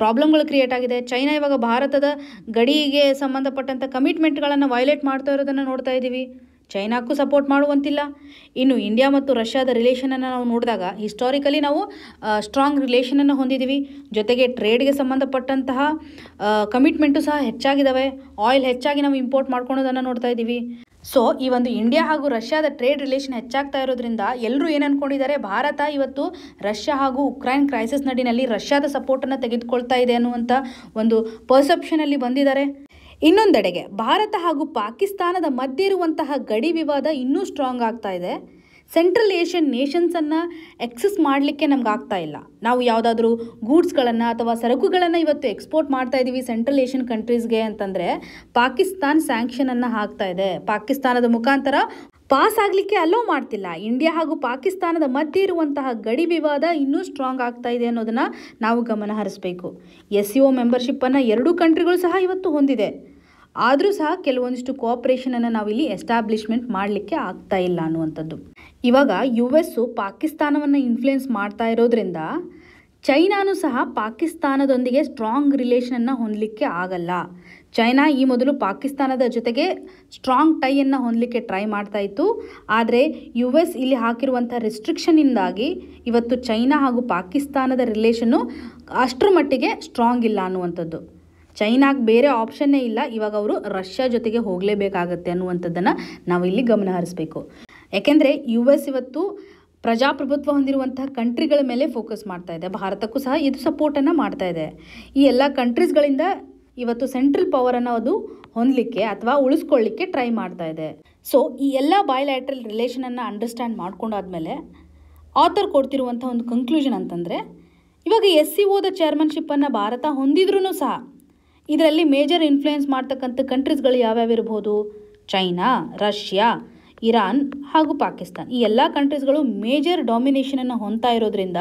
ಪ್ರಾಬ್ಲಮ್ಗಳು ಕ್ರಿಯೇಟ್ ಆಗಿದೆ ಚೈನಾ ಇವಾಗ ಭಾರತದ ಗಡಿಗೆ ಸಂಬಂಧಪಟ್ಟಂಥ ಕಮಿಟ್ಮೆಂಟ್ಗಳನ್ನು ವೈಲೇಟ್ ಮಾಡ್ತಾ ಇರೋದನ್ನು ನೋಡ್ತಾ ಇದ್ದೀವಿ ಚೈನಾಕ್ಕೂ ಸಪೋರ್ಟ್ ಮಾಡುವಂತಿಲ್ಲ ಇನ್ನು ಇಂಡಿಯಾ ಮತ್ತು ರಷ್ಯಾದ ರಿಲೇಷನನ್ನು ನಾವು ನೋಡಿದಾಗ ಹಿಸ್ಟಾರಿಕಲಿ ನಾವು ಸ್ಟ್ರಾಂಗ್ ರಿಲೇಷನನ್ನು ಹೊಂದಿದ್ದೀವಿ ಜೊತೆಗೆ ಟ್ರೇಡ್ಗೆ ಸಂಬಂಧಪಟ್ಟಂತಹ ಕಮಿಟ್ಮೆಂಟು ಸಹ ಹೆಚ್ಚಾಗಿದ್ದಾವೆ ಆಯಿಲ್ ಹೆಚ್ಚಾಗಿ ನಾವು ಇಂಪೋರ್ಟ್ ಮಾಡ್ಕೊಳೋದನ್ನು ನೋಡ್ತಾ ಇದ್ದೀವಿ ಸೊ ಈ ಒಂದು ಇಂಡಿಯಾ ಹಾಗೂ ರಷ್ಯಾದ ಟ್ರೇಡ್ ರಿಲೇಷನ್ ಹೆಚ್ಚಾಗ್ತಾ ಇರೋದ್ರಿಂದ ಎಲ್ಲರೂ ಏನು ಅಂದ್ಕೊಂಡಿದ್ದಾರೆ ಭಾರತ ಇವತ್ತು ರಷ್ಯಾ ಹಾಗೂ ಉಕ್ರೈನ್ ಕ್ರೈಸಿಸ್ ನಡಿನಲ್ಲಿ ರಷ್ಯಾದ ಸಪೋರ್ಟನ್ನು ತೆಗೆದುಕೊಳ್ತಾ ಇದೆ ಅನ್ನುವಂಥ ಒಂದು ಪರ್ಸೆಪ್ಷನಲ್ಲಿ ಬಂದಿದ್ದಾರೆ ಇನ್ನೊಂದೆಡೆಗೆ ಭಾರತ ಹಾಗೂ ಪಾಕಿಸ್ತಾನದ ಮಧ್ಯೆ ಇರುವಂತಹ ಗಡಿ ವಿವಾದ ಇನ್ನೂ ಸ್ಟ್ರಾಂಗ್ ಆಗ್ತಾ ಇದೆ ಸೆಂಟ್ರಲ್ ಏಷ್ಯನ್ ನೇಷನ್ಸನ್ನು ಎಕ್ಸಸ್ ಮಾಡಲಿಕ್ಕೆ ನಮ್ಗೆ ಆಗ್ತಾ ಇಲ್ಲ ನಾವು ಯಾವುದಾದ್ರೂ ಗೂಡ್ಸ್ಗಳನ್ನು ಅಥವಾ ಸರಕುಗಳನ್ನು ಇವತ್ತು ಎಕ್ಸ್ಪೋರ್ಟ್ ಮಾಡ್ತಾ ಇದ್ದೀವಿ ಸೆಂಟ್ರಲ್ ಏಷ್ಯನ್ ಕಂಟ್ರೀಸ್ಗೆ ಅಂತಂದರೆ ಪಾಕಿಸ್ತಾನ್ ಸ್ಯಾಂಕ್ಷನನ್ನು ಹಾಕ್ತಾ ಇದೆ ಪಾಕಿಸ್ತಾನದ ಮುಖಾಂತರ ಪಾಸ್ ಆಗಲಿಕ್ಕೆ ಅಲೋ ಮಾಡ್ತಿಲ್ಲ ಇಂಡಿಯಾ ಹಾಗೂ ಪಾಕಿಸ್ತಾನದ ಮಧ್ಯೆ ಇರುವಂತಹ ಗಡಿ ವಿವಾದ ಇನ್ನೂ ಸ್ಟ್ರಾಂಗ್ ಆಗ್ತಾ ಇದೆ ಅನ್ನೋದನ್ನು ನಾವು ಗಮನ ಹರಿಸಬೇಕು ಎಸ್ ಸಿ e ಓ ಮೆಂಬರ್ಶಿಪ್ಪನ್ನು ಎರಡೂ ಕಂಟ್ರಿಗಳು ಸಹ ಇವತ್ತು ಹೊಂದಿದೆ ಆದರೂ ಸಹ ಕೆಲವೊಂದಿಷ್ಟು ಕೋಆಪ್ರೇಷನನ್ನು ನಾವಿಲ್ಲಿ ಎಸ್ಟಾಬ್ಲಿಷ್ಮೆಂಟ್ ಮಾಡಲಿಕ್ಕೆ ಆಗ್ತಾ ಇಲ್ಲ ಅನ್ನುವಂಥದ್ದು ಇವಾಗ ಯು ಎಸ್ಸು ಪಾಕಿಸ್ತಾನವನ್ನು ಇನ್ಫ್ಲುಯೆನ್ಸ್ ಮಾಡ್ತಾ ಇರೋದ್ರಿಂದ ಚೈನಾನು ಸಹ ಪಾಕಿಸ್ತಾನದೊಂದಿಗೆ ಸ್ಟ್ರಾಂಗ್ ರಿಲೇಷನನ್ನು ಹೊಂದಲಿಕ್ಕೆ ಆಗಲ್ಲ ಚೈನಾ ಈ ಮೊದಲು ಪಾಕಿಸ್ತಾನದ ಜೊತೆಗೆ ಸ್ಟ್ರಾಂಗ್ ಟೈಯನ್ನು ಹೊಂದಲಿಕ್ಕೆ ಟ್ರೈ ಮಾಡ್ತಾ ಇತ್ತು ಆದರೆ ಯು ಎಸ್ ಇಲ್ಲಿ ಹಾಕಿರುವಂಥ ರೆಸ್ಟ್ರಿಕ್ಷನ್ನಿಂದಾಗಿ ಇವತ್ತು ಚೈನಾ ಹಾಗೂ ಪಾಕಿಸ್ತಾನದ ರಿಲೇಷನ್ನು ಅಷ್ಟರ ಮಟ್ಟಿಗೆ ಸ್ಟ್ರಾಂಗ್ ಇಲ್ಲ ಅನ್ನುವಂಥದ್ದು ಚೈನಾಗೆ ಬೇರೆ ಆಪ್ಷನ್ನೇ ಇಲ್ಲ ಇವಾಗ ಅವರು ರಷ್ಯಾ ಜೊತೆಗೆ ಹೋಗಲೇಬೇಕಾಗತ್ತೆ ಅನ್ನುವಂಥದ್ದನ್ನು ನಾವು ಇಲ್ಲಿ ಗಮನ ಹರಿಸಬೇಕು ಯಾಕೆಂದರೆ ಯು ಎಸ್ ಇವತ್ತು ಪ್ರಜಾಪ್ರಭುತ್ವ ಹೊಂದಿರುವಂತಹ ಕಂಟ್ರಿಗಳ ಮೇಲೆ ಫೋಕಸ್ ಮಾಡ್ತಾ ಇದೆ ಭಾರತಕ್ಕೂ ಸಹ ಇದು ಸಪೋರ್ಟನ್ನು ಮಾಡ್ತಾ ಇದೆ ಈ ಎಲ್ಲ ಕಂಟ್ರೀಸ್ಗಳಿಂದ ಇವತ್ತು ಸೆಂಟ್ರಲ್ ಪವರನ್ನು ಅದು ಹೊಂದಲಿಕ್ಕೆ ಅಥವಾ ಉಳಿಸ್ಕೊಳ್ಳಿಕ್ಕೆ ಟ್ರೈ ಮಾಡ್ತಾ ಇದೆ ಸೊ ಈ ಎಲ್ಲ ಬಯೋಲ್ಯಾಟ್ರಲ್ ರಿಲೇಷನನ್ನು ಅಂಡರ್ಸ್ಟ್ಯಾಂಡ್ ಮಾಡ್ಕೊಂಡಾದ್ಮೇಲೆ ಆಥರ್ ಕೊಡ್ತಿರುವಂಥ ಒಂದು ಕಂಕ್ಲೂಷನ್ ಅಂತಂದರೆ ಇವಾಗ ಎಸ್ ಸಿ ಓದ ಚೇರ್ಮನ್ಶಿಪ್ಪನ್ನು ಭಾರತ ಹೊಂದಿದ್ರೂ ಸಹ ಇದರಲ್ಲಿ ಮೇಜರ್ ಇನ್ಫ್ಲೂಯೆನ್ಸ್ ಮಾಡ್ತಕ್ಕಂಥ ಕಂಟ್ರೀಸ್ಗಳು ಯಾವ್ಯಾವ ಇರ್ಬೋದು ಚೈನಾ ರಷ್ಯಾ ಇರಾನ್ ಹಾಗೂ ಪಾಕಿಸ್ತಾನ್ ಈ ಎಲ್ಲ ಕಂಟ್ರೀಸ್ಗಳು ಮೇಜರ್ ಡಾಮಿನೇಷನನ್ನು ಹೊಂದ್ತಾ ಇರೋದ್ರಿಂದ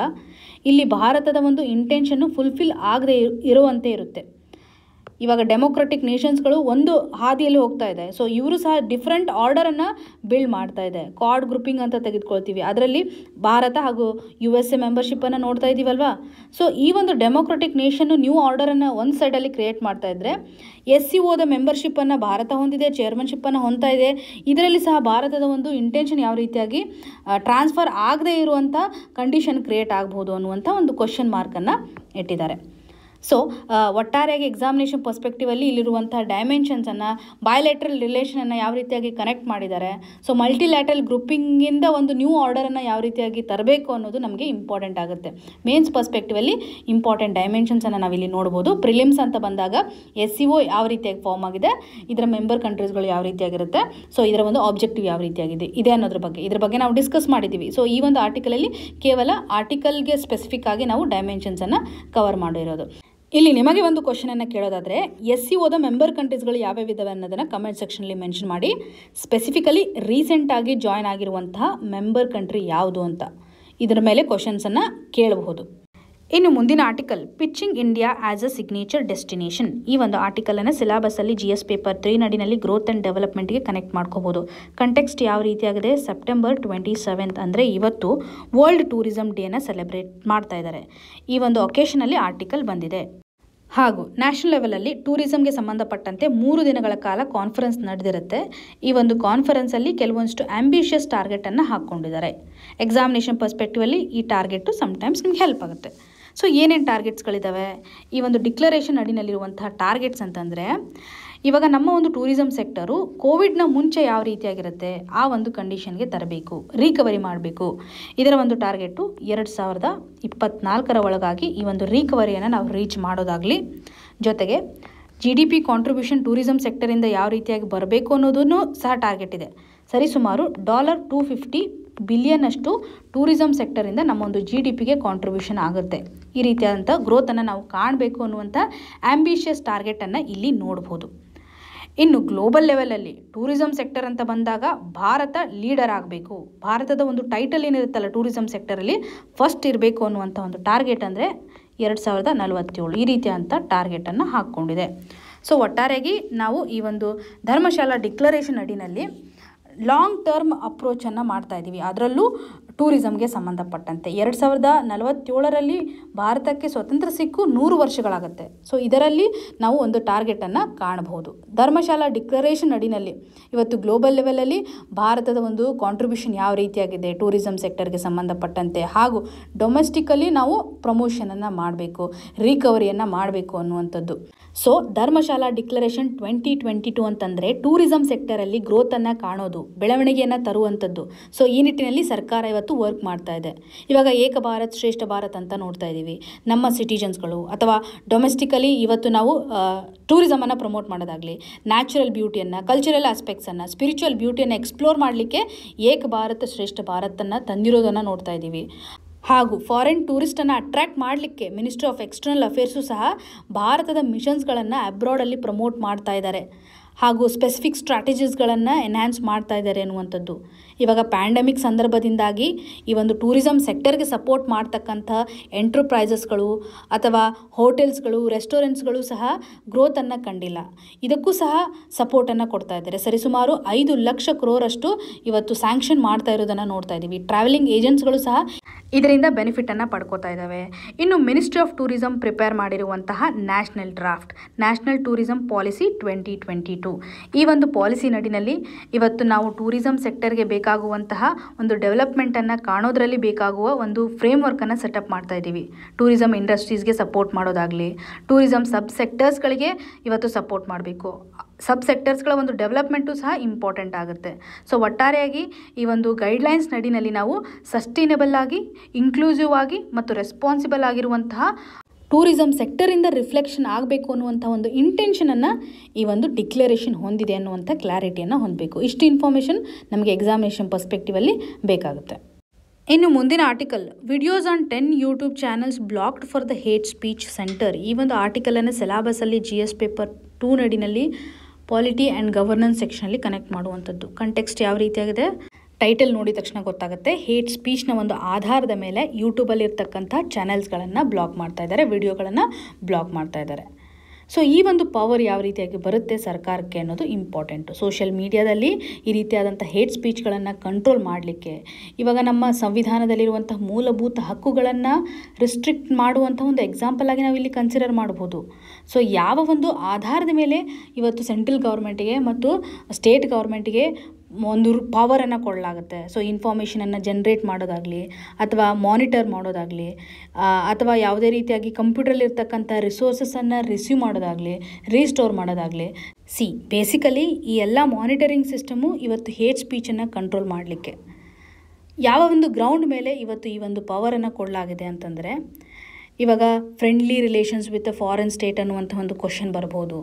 ಇಲ್ಲಿ ಭಾರತದ ಒಂದು ಇಂಟೆನ್ಷನ್ನು ಫುಲ್ಫಿಲ್ ಆಗದೆ ಇರುವಂತೆ ಇರುತ್ತೆ ಇವಾಗ ಡೆಮೊಕ್ರೆಟಿಕ್ ನೇಷನ್ಸ್ಗಳು ಒಂದು ಹಾದಿಯಲ್ಲಿ ಹೋಗ್ತಾ ಇದೆ ಸೊ ಇವರು ಸಹ ಡಿಫ್ರೆಂಟ್ ಆರ್ಡರನ್ನು ಬಿಲ್ಡ್ ಮಾಡ್ತಾ ಇದೆ ಕಾರ್ಡ್ ಗ್ರೂಪಿಂಗ್ ಅಂತ ತೆಗೆದುಕೊಳ್ತೀವಿ ಅದರಲ್ಲಿ ಭಾರತ ಹಾಗೂ ಯು ಎಸ್ ಎ ಮೆಂಬರ್ಶಿಪ್ಪನ್ನು ನೋಡ್ತಾ ಇದ್ದೀವಲ್ವಾ ಸೊ ಈ ಒಂದು ಡೆಮೊಕ್ರೆಟಿಕ್ ನೇಷನ್ನು ನ್ಯೂ ಆರ್ಡರನ್ನು ಒಂದು ಸೈಡಲ್ಲಿ ಕ್ರಿಯೇಟ್ ಮಾಡ್ತಾ ಇದ್ದರೆ ಎಸ್ ಸಿ ಓದ ಮೆಂಬರ್ಶಿಪ್ಪನ್ನು ಭಾರತ ಹೊಂದಿದೆ ಚೇರ್ಮನ್ಶಿಪ್ಪನ್ನು ಹೊಂದ್ತಾ ಇದೆ ಇದರಲ್ಲಿ ಸಹ ಭಾರತದ ಒಂದು ಇಂಟೆನ್ಷನ್ ಯಾವ ರೀತಿಯಾಗಿ ಟ್ರಾನ್ಸ್ಫರ್ ಆಗದೇ ಇರುವಂಥ ಕಂಡೀಷನ್ ಕ್ರಿಯೇಟ್ ಆಗ್ಬೋದು ಅನ್ನುವಂಥ ಒಂದು ಕ್ವಶನ್ ಮಾರ್ಕನ್ನು ಇಟ್ಟಿದ್ದಾರೆ ಸೊ ಒಟ್ಟಾರೆಯಾಗಿ ಎಕ್ಸಾಮಿನೇಷನ್ ಪರ್ಸ್ಪೆಕ್ಟಿವಲ್ಲಿ ಇಲ್ಲಿರುವಂಥ ಡೈಮೆನ್ಷನ್ಸನ್ನು ಬಯೋಲೆಟ್ರಲ್ ರಿಲೇಷನನ್ನು ಯಾವ ರೀತಿಯಾಗಿ ಕನೆಕ್ಟ್ ಮಾಡಿದ್ದಾರೆ ಸೊ ಮಲ್ಟಿಲ್ಯಾಟ್ರಲ್ ಗ್ರೂಪಿಂಗಿಂದ ಒಂದು ನ್ಯೂ ಆರ್ಡರನ್ನು ಯಾವ ರೀತಿಯಾಗಿ ತರಬೇಕು ಅನ್ನೋದು ನಮಗೆ ಇಂಪಾರ್ಟೆಂಟ್ ಆಗುತ್ತೆ ಮೇನ್ಸ್ ಪರ್ಸ್ಪೆಕ್ಟಿವಲ್ಲಿ ಇಂಪಾರ್ಟೆಂಟ್ ಡೈಮೆನ್ಷನ್ಸನ್ನು ನಾವಿಲ್ಲಿ ನೋಡ್ಬೋದು ಪ್ರಿಲಿಮ್ಸ್ ಅಂತ ಬಂದಾಗ ಎಸ್ ಸಿ ಒ ಯಾವ ರೀತಿಯಾಗಿ ಫಾರ್ಮ್ ಆಗಿದೆ ಇದರ ಮೆಂಬರ್ ಕಂಟ್ರೀಸ್ಗಳು ಯಾವ ರೀತಿಯಾಗಿರುತ್ತೆ ಸೊ ಇದರ ಒಂದು ಆಬ್ಜೆಕ್ಟಿವ್ ಯಾವ ರೀತಿಯಾಗಿದೆ ಇದೆ ಅನ್ನೋದ್ರ ಬಗ್ಗೆ ಇದ್ರ ಬಗ್ಗೆ ನಾವು ಡಿಸ್ಕಸ್ ಮಾಡಿದ್ದೀವಿ ಸೊ ಈ ಒಂದು ಆರ್ಟಿಕಲಲ್ಲಿ ಕೇವಲ ಆರ್ಟಿಕಲ್ಗೆ ಸ್ಪೆಸಿಫಿಕ್ ಆಗಿ ನಾವು ಡೈಮೆನ್ಷನ್ಸನ್ನು ಕವರ್ ಮಾಡಿರೋದು ಇಲ್ಲಿ ನಿಮಗೆ ಒಂದು ಕ್ವಶನನ್ನು ಕೇಳೋದಾದ್ರೆ ಎಸ್ ಸಿ ಓದ ಮೆಂಬರ್ ಕಂಟ್ರೀಸ್ಗಳು ಯಾವ್ಯಾವ ಇದಾವೆ ಅನ್ನೋದನ್ನು ಕಮೆಂಟ್ ಸೆಕ್ಷನಲ್ಲಿ ಮೆನ್ಷನ್ ಮಾಡಿ ಸ್ಪೆಸಿಫಿಕಲಿ ರೀಸೆಂಟಾಗಿ ಜಾಯ್ನ್ ಆಗಿರುವಂತಹ ಮೆಂಬರ್ ಕಂಟ್ರಿ ಯಾವುದು ಅಂತ ಇದರ ಮೇಲೆ ಕ್ವಶನ್ಸನ್ನು ಕೇಳಬಹುದು ಇನ್ನು ಮುಂದಿನ article pitching India as a signature destination ಈ ಒಂದು ಆರ್ಟಿಕಲನ್ನು ಅಲ್ಲಿ ಜಿ ಎಸ್ ಪೇಪರ್ ತ್ರೀ ನಡಿನಲ್ಲಿ ಗ್ರೋತ್ ಆ್ಯಂಡ್ ಡೆವಲಪ್ಮೆಂಟ್ಗೆ ಕನೆಕ್ಟ್ ಮಾಡ್ಕೋಬೋದು ಕಂಟೆಕ್ಸ್ಟ್ ಯಾವ ರೀತಿಯಾಗಿದೆ ಸೆಪ್ಟೆಂಬರ್ ಟ್ವೆಂಟಿ ಸೆವೆಂತ್ ಅಂದರೆ ಇವತ್ತು ವರ್ಲ್ಡ್ ಟೂರಿಸಂ ಡೇನ ಸೆಲೆಬ್ರೇಟ್ ಮಾಡ್ತಾ ಇದ್ದಾರೆ ಈ ಒಂದು ಒಕೇಶನಲ್ಲಿ ಆರ್ಟಿಕಲ್ ಬಂದಿದೆ ಹಾಗೂ ನ್ಯಾಷನಲ್ ಲೆವೆಲಲ್ಲಿ ಟೂರಿಸಮ್ಗೆ ಸಂಬಂಧಪಟ್ಟಂತೆ ಮೂರು ದಿನಗಳ ಕಾಲ ಕಾನ್ಫರೆನ್ಸ್ ನಡೆದಿರುತ್ತೆ ಈ ಒಂದು ಕಾನ್ಫರೆನ್ಸಲ್ಲಿ ಕೆಲವೊಂದಷ್ಟು ಆ್ಯಂಬಿಷಿಯಸ್ ಟಾರ್ಗೆಟನ್ನು ಹಾಕ್ಕೊಂಡಿದ್ದಾರೆ ಎಕ್ಸಾಮಿನೇಷನ್ ಪರ್ಸ್ಪೆಕ್ಟಿವಲ್ಲಿ ಈ ಟಾರ್ಗೆಟು ಸಮಟೈಮ್ಸ್ ನಿಮ್ಗೆ ಹೆಲ್ಪ್ ಆಗುತ್ತೆ ಸೊ ಏನೇನು ಟಾರ್ಗೆಟ್ಸ್ಗಳಿದ್ದಾವೆ ಈ ಒಂದು ಡಿಕ್ಲರೇಷನ್ ಅಡಿನಲ್ಲಿರುವಂತಹ ಟಾರ್ಗೆಟ್ಸ್ ಅಂತಂದರೆ ಇವಾಗ ನಮ್ಮ ಒಂದು ಟೂರಿಸಂ ಸೆಕ್ಟರು ಕೋವಿಡ್ನ ಮುಂಚೆ ಯಾವ ರೀತಿಯಾಗಿರುತ್ತೆ ಆ ಒಂದು ಕಂಡೀಷನ್ಗೆ ತರಬೇಕು ರೀಕವರಿ ಮಾಡಬೇಕು ಇದರ ಒಂದು ಟಾರ್ಗೆಟು ಎರಡು ಸಾವಿರದ ಇಪ್ಪತ್ನಾಲ್ಕರ ಒಳಗಾಗಿ ಈ ಒಂದು ರೀಕವರಿಯನ್ನು ನಾವು ರೀಚ್ ಮಾಡೋದಾಗಲಿ ಜೊತೆಗೆ G D P contribution tourism ಸೆಕ್ಟರಿಂದ ಯಾವ ರೀತಿಯಾಗಿ ಬರಬೇಕು ಅನ್ನೋದನ್ನು ಸಹ ಟಾರ್ಗೆಟ್ ಇದೆ ಸರಿಸುಮಾರು ಡಾಲರ್ ಟೂ ಫಿಫ್ಟಿ ಅಷ್ಟು ಟೂರಿಸಂ ಸೆಕ್ಟರಿಂದ ಒಂದು ಜಿ ಡಿ ಪಿಗೆ ಕಾಂಟ್ರಿಬ್ಯೂಷನ್ ಆಗುತ್ತೆ ಈ ರೀತಿಯಾದಂಥ ಗ್ರೋತನ್ನು ನಾವು ಕಾಣಬೇಕು ಅನ್ನುವಂಥ ಆ್ಯಂಬಿಷಿಯಸ್ ಟಾರ್ಗೆಟನ್ನು ಇಲ್ಲಿ ನೋಡ್ಬೋದು ಇನ್ನು ಗ್ಲೋಬಲ್ ಲೆವೆಲಲ್ಲಿ ಟೂರಿಸಂ ಸೆಕ್ಟರ್ ಅಂತ ಬಂದಾಗ ಭಾರತ ಲೀಡರ್ ಆಗಬೇಕು ಭಾರತದ ಒಂದು ಟೈಟಲ್ ಏನಿರುತ್ತಲ್ಲ ಟೂರಿಸಂ ಸೆಕ್ಟರಲ್ಲಿ ಫಸ್ಟ್ ಇರಬೇಕು ಅನ್ನುವಂಥ ಒಂದು ಟಾರ್ಗೆಟ್ ಅಂದರೆ ಎರಡು ಸಾವಿರದ ನಲವತ್ತೇಳು ಈ ರೀತಿಯಂಥ ಟಾರ್ಗೆಟನ್ನು ಹಾಕ್ಕೊಂಡಿದೆ ಸೊ ಒಟ್ಟಾರೆಯಾಗಿ ನಾವು ಈ ಒಂದು ಧರ್ಮಶಾಲಾ ಡಿಕ್ಲರೇಷನ್ ಅಡಿನಲ್ಲಿ ಲಾಂಗ್ ಟರ್ಮ್ ಅಪ್ರೋಚನ್ನು ಮಾಡ್ತಾ ಇದ್ದೀವಿ ಅದರಲ್ಲೂ ಟೂರಿಸಮ್ಗೆ ಸಂಬಂಧಪಟ್ಟಂತೆ ಎರಡು ಸಾವಿರದ ನಲವತ್ತೇಳರಲ್ಲಿ ಭಾರತಕ್ಕೆ ಸ್ವತಂತ್ರ ಸಿಕ್ಕು ನೂರು ವರ್ಷಗಳಾಗುತ್ತೆ ಸೊ ಇದರಲ್ಲಿ ನಾವು ಒಂದು ಟಾರ್ಗೆಟನ್ನು ಕಾಣಬಹುದು ಧರ್ಮಶಾಲಾ ಡಿಕ್ಲರೇಷನ್ ಅಡಿನಲ್ಲಿ ಇವತ್ತು ಗ್ಲೋಬಲ್ ಲೆವೆಲಲ್ಲಿ ಭಾರತದ ಒಂದು ಕಾಂಟ್ರಿಬ್ಯೂಷನ್ ಯಾವ ರೀತಿಯಾಗಿದೆ ಟೂರಿಸಮ್ ಸೆಕ್ಟರ್ಗೆ ಸಂಬಂಧಪಟ್ಟಂತೆ ಹಾಗೂ ಡೊಮೆಸ್ಟಿಕಲ್ಲಿ ನಾವು ಪ್ರಮೋಷನನ್ನು ಮಾಡಬೇಕು ರಿಕವರಿಯನ್ನು ಮಾಡಬೇಕು ಅನ್ನುವಂಥದ್ದು so Dharamshala declaration twenty twenty two ಅಂತಂದರೆ ಟೂರಿಸಮ್ ಸೆಕ್ಟರಲ್ಲಿ ಗ್ರೋತನ್ನು ಕಾಣೋದು ಬೆಳವಣಿಗೆಯನ್ನು ತರುವಂಥದ್ದು ಸೊ ಈ ನಿಟ್ಟಿನಲ್ಲಿ ಸರ್ಕಾರ ಇವತ್ತು ಇವತ್ತು ವರ್ಕ್ ಮಾಡ್ತಾ ಇದೆ ಇವಾಗ ಏಕ ಭಾರತ್ ಶ್ರೇಷ್ಠ ಭಾರತ್ ಅಂತ ನೋಡ್ತಾ ಇದ್ದೀವಿ ನಮ್ಮ ಸಿಟಿಜನ್ಸ್ಗಳು ಅಥವಾ ಡೊಮೆಸ್ಟಿಕಲಿ ಇವತ್ತು ನಾವು ಟೂರಿಸಮನ್ನು ಪ್ರಮೋಟ್ ಮಾಡೋದಾಗಲಿ ನ್ಯಾಚುರಲ್ ಬ್ಯೂಟಿಯನ್ನು ಕಲ್ಚರಲ್ ಆಸ್ಪೆಕ್ಟ್ಸನ್ನು ಸ್ಪಿರಿಚುವಲ್ ಬ್ಯೂಟಿಯನ್ನು ಎಕ್ಸ್ಪ್ಲೋರ್ ಮಾಡಲಿಕ್ಕೆ ಏಕ ಭಾರತ್ ಶ್ರೇಷ್ಠ ಭಾರತನ್ನು ತಂದಿರೋದನ್ನು ನೋಡ್ತಾ ಇದ್ದೀವಿ ಹಾಗೂ ಫಾರಿನ್ ಟೂರಿಸ್ಟನ್ನು ಅಟ್ರ್ಯಾಕ್ಟ್ ಮಾಡಲಿಕ್ಕೆ ಮಿನಿಸ್ಟ್ರಿ ಆಫ್ ಎಕ್ಸ್ಟರ್ನಲ್ ಅಫೇರ್ಸು ಸಹ ಭಾರತದ ಮಿಷನ್ಸ್ಗಳನ್ನು ಅಬ್ರಾಡಲ್ಲಿ ಪ್ರಮೋಟ್ ಮಾಡ್ತಾ ಇದ್ದಾರೆ ಹಾಗೂ ಸ್ಪೆಸಿಫಿಕ್ ಸ್ಟ್ರಾಟಜೀಸ್ಗಳನ್ನು ಎನ್ಹ್ಯಾನ್ಸ್ ಮಾಡ್ತಾ ಇದ್ದಾರೆ ಅನ್ನುವಂಥದ್ದು ಇವಾಗ ಪ್ಯಾಂಡಮಿಕ್ ಸಂದರ್ಭದಿಂದಾಗಿ ಈ ಒಂದು ಟೂರಿಸಂ ಸೆಕ್ಟರ್ಗೆ ಸಪೋರ್ಟ್ ಮಾಡ್ತಕ್ಕಂಥ ಎಂಟರ್ಪ್ರೈಸಸ್ಗಳು ಅಥವಾ ಹೋಟೆಲ್ಸ್ಗಳು ರೆಸ್ಟೋರೆಂಟ್ಸ್ಗಳು ಸಹ ಗ್ರೋತನ್ನು ಕಂಡಿಲ್ಲ ಇದಕ್ಕೂ ಸಹ ಸಪೋರ್ಟನ್ನು ಕೊಡ್ತಾ ಇದ್ದಾರೆ ಸರಿಸುಮಾರು ಐದು ಲಕ್ಷ ಕ್ರೋರಷ್ಟು ಇವತ್ತು ಸ್ಯಾಂಕ್ಷನ್ ಮಾಡ್ತಾ ಇರೋದನ್ನು ನೋಡ್ತಾ ಇದ್ದೀವಿ ಟ್ರಾವೆಲಿಂಗ್ ಏಜೆಂಟ್ಸ್ಗಳು ಸಹ ಇದರಿಂದ ಬೆನಿಫಿಟನ್ನು ಪಡ್ಕೋತಾ ಇದ್ದಾವೆ ಇನ್ನು ಮಿನಿಸ್ಟ್ರಿ ಆಫ್ ಟೂರಿಸಂ ಪ್ರಿಪೇರ್ ಮಾಡಿರುವಂತಹ national draft national tourism policy twenty twenty two ಈ ಒಂದು ಪಾಲಿಸಿ ನಡಿನಲ್ಲಿ ಇವತ್ತು ನಾವು ಟೂರಿಸಂ ಸೆಕ್ಟರ್ಗೆ ಬೇಕಾದ ಬೇಕಾಗುವಂತಹ ಒಂದು ಡೆವಲಪ್ಮೆಂಟನ್ನು ಕಾಣೋದ್ರಲ್ಲಿ ಬೇಕಾಗುವ ಒಂದು ಫ್ರೇಮ್ ವರ್ಕನ್ನು ಸೆಟಪ್ ಮಾಡ್ತಾ ಇದ್ದೀವಿ ಟೂರಿಸಮ್ ಇಂಡಸ್ಟ್ರೀಸ್ಗೆ ಸಪೋರ್ಟ್ ಮಾಡೋದಾಗಲಿ ಟೂರಿಸಮ್ ಸಬ್ ಸೆಕ್ಟರ್ಸ್ಗಳಿಗೆ ಇವತ್ತು ಸಪೋರ್ಟ್ ಮಾಡಬೇಕು ಸಬ್ ಸೆಕ್ಟರ್ಸ್ಗಳ ಒಂದು ಡೆವಲಪ್ಮೆಂಟು ಸಹ ಇಂಪಾರ್ಟೆಂಟ್ ಆಗುತ್ತೆ ಸೊ ಒಟ್ಟಾರೆಯಾಗಿ ಈ ಒಂದು ಗೈಡ್ಲೈನ್ಸ್ ನಡಿನಲ್ಲಿ ನಾವು ಸಸ್ಟೈನಬಲ್ ಆಗಿ ಇನ್ಕ್ಲೂಸಿವ್ ಆಗಿ ಮತ್ತು ರೆಸ್ಪಾನ್ಸಿಬಲ್ ಆಗಿರುವಂತಹ ಟೂರಿಸಮ್ ಸೆಕ್ಟರಿಂದ ರಿಫ್ಲೆಕ್ಷನ್ ಆಗಬೇಕು ಅನ್ನುವಂಥ ಒಂದು ಇಂಟೆನ್ಷನನ್ನು ಈ ಒಂದು ಡಿಕ್ಲರೇಷನ್ ಹೊಂದಿದೆ ಅನ್ನುವಂಥ ಕ್ಲಾರಿಟಿಯನ್ನು ಹೊಂದಬೇಕು ಇಷ್ಟು ಇನ್ಫಾರ್ಮೇಷನ್ ನಮಗೆ ಎಕ್ಸಾಮಿನೇಷನ್ ಪರ್ಸ್ಪೆಕ್ಟಿವಲ್ಲಿ ಬೇಕಾಗುತ್ತೆ ಇನ್ನು ಮುಂದಿನ article videos on ten YouTube channels blocked for the hate speech centre ಈ ಒಂದು ಆರ್ಟಿಕಲನ್ನು ಸೆಲಾಬಸಲ್ಲಿ ಜಿ ಎಸ್ ಪೇಪರ್ ಟೂ ನಡಿನಲ್ಲಿ ಪಾಲಿಟಿ ಆ್ಯಂಡ್ ಗವರ್ನೆನ್ಸ್ ಸೆಕ್ಷನಲ್ಲಿ ಕನೆಕ್ಟ್ ಮಾಡುವಂಥದ್ದು ಕಂಟೆಕ್ಸ್ಟ್ ಯಾವ ರೀತಿಯಾಗಿದೆ ಟೈಟಲ್ ನೋಡಿದ ತಕ್ಷಣ ಗೊತ್ತಾಗುತ್ತೆ ಹೇಟ್ ಸ್ಪೀಚ್ನ ಒಂದು ಆಧಾರದ ಮೇಲೆ ಯೂಟ್ಯೂಬಲ್ಲಿ ಇರ್ತಕ್ಕಂಥ ಚಾನೆಲ್ಸ್ಗಳನ್ನು ಬ್ಲಾಕ್ ಮಾಡ್ತಾ ಇದ್ದಾರೆ ವಿಡಿಯೋಗಳನ್ನು ಬ್ಲಾಕ್ ಮಾಡ್ತಾ ಇದ್ದಾರೆ ಸೊ ಈ ಒಂದು ಪವರ್ ಯಾವ ರೀತಿಯಾಗಿ ಬರುತ್ತೆ ಸರ್ಕಾರಕ್ಕೆ ಅನ್ನೋದು ಇಂಪಾರ್ಟೆಂಟು ಸೋಷಿಯಲ್ ಮೀಡಿಯಾದಲ್ಲಿ ಈ ರೀತಿಯಾದಂಥ ಹೇಟ್ ಸ್ಪೀಚ್ಗಳನ್ನು ಕಂಟ್ರೋಲ್ ಮಾಡಲಿಕ್ಕೆ ಇವಾಗ ನಮ್ಮ ಸಂವಿಧಾನದಲ್ಲಿರುವಂಥ ಮೂಲಭೂತ ಹಕ್ಕುಗಳನ್ನು ರಿಸ್ಟ್ರಿಕ್ಟ್ ಮಾಡುವಂಥ ಒಂದು ಎಕ್ಸಾಂಪಲ್ ಆಗಿ ನಾವು ಇಲ್ಲಿ ಕನ್ಸಿಡರ್ ಮಾಡ್ಬೋದು ಸೊ ಯಾವ ಒಂದು ಆಧಾರದ ಮೇಲೆ ಇವತ್ತು ಸೆಂಟ್ರಲ್ ಗೌರ್ಮೆಂಟಿಗೆ ಮತ್ತು ಸ್ಟೇಟ್ ಗೌರ್ಮೆಂಟಿಗೆ ಒಂದು ಪವರನ್ನು ಕೊಡಲಾಗುತ್ತೆ ಸೊ ಇನ್ಫಾರ್ಮೇಷನನ್ನು ಜನ್ರೇಟ್ ಮಾಡೋದಾಗಲಿ ಅಥವಾ ಮಾನಿಟರ್ ಮಾಡೋದಾಗಲಿ ಅಥವಾ ಯಾವುದೇ ರೀತಿಯಾಗಿ ಇರ್ತಕ್ಕಂಥ ರಿಸೋರ್ಸಸನ್ನು ರಿಸೀವ್ ಮಾಡೋದಾಗಲಿ ರೀಸ್ಟೋರ್ ಮಾಡೋದಾಗಲಿ ಸಿ ಬೇಸಿಕಲಿ ಈ ಎಲ್ಲ ಮಾನಿಟರಿಂಗ್ ಸಿಸ್ಟಮು ಇವತ್ತು ಹೇಚ್ ಪೀಚನ್ನು ಕಂಟ್ರೋಲ್ ಮಾಡಲಿಕ್ಕೆ ಯಾವ ಒಂದು ಗ್ರೌಂಡ್ ಮೇಲೆ ಇವತ್ತು ಈ ಒಂದು ಪವರನ್ನು ಕೊಡಲಾಗಿದೆ ಅಂತಂದರೆ ಇವಾಗ friendly relations with foreign state ಅನ್ನುವಂಥ ಒಂದು ಕ್ವಶನ್ ಬರ್ಬೋದು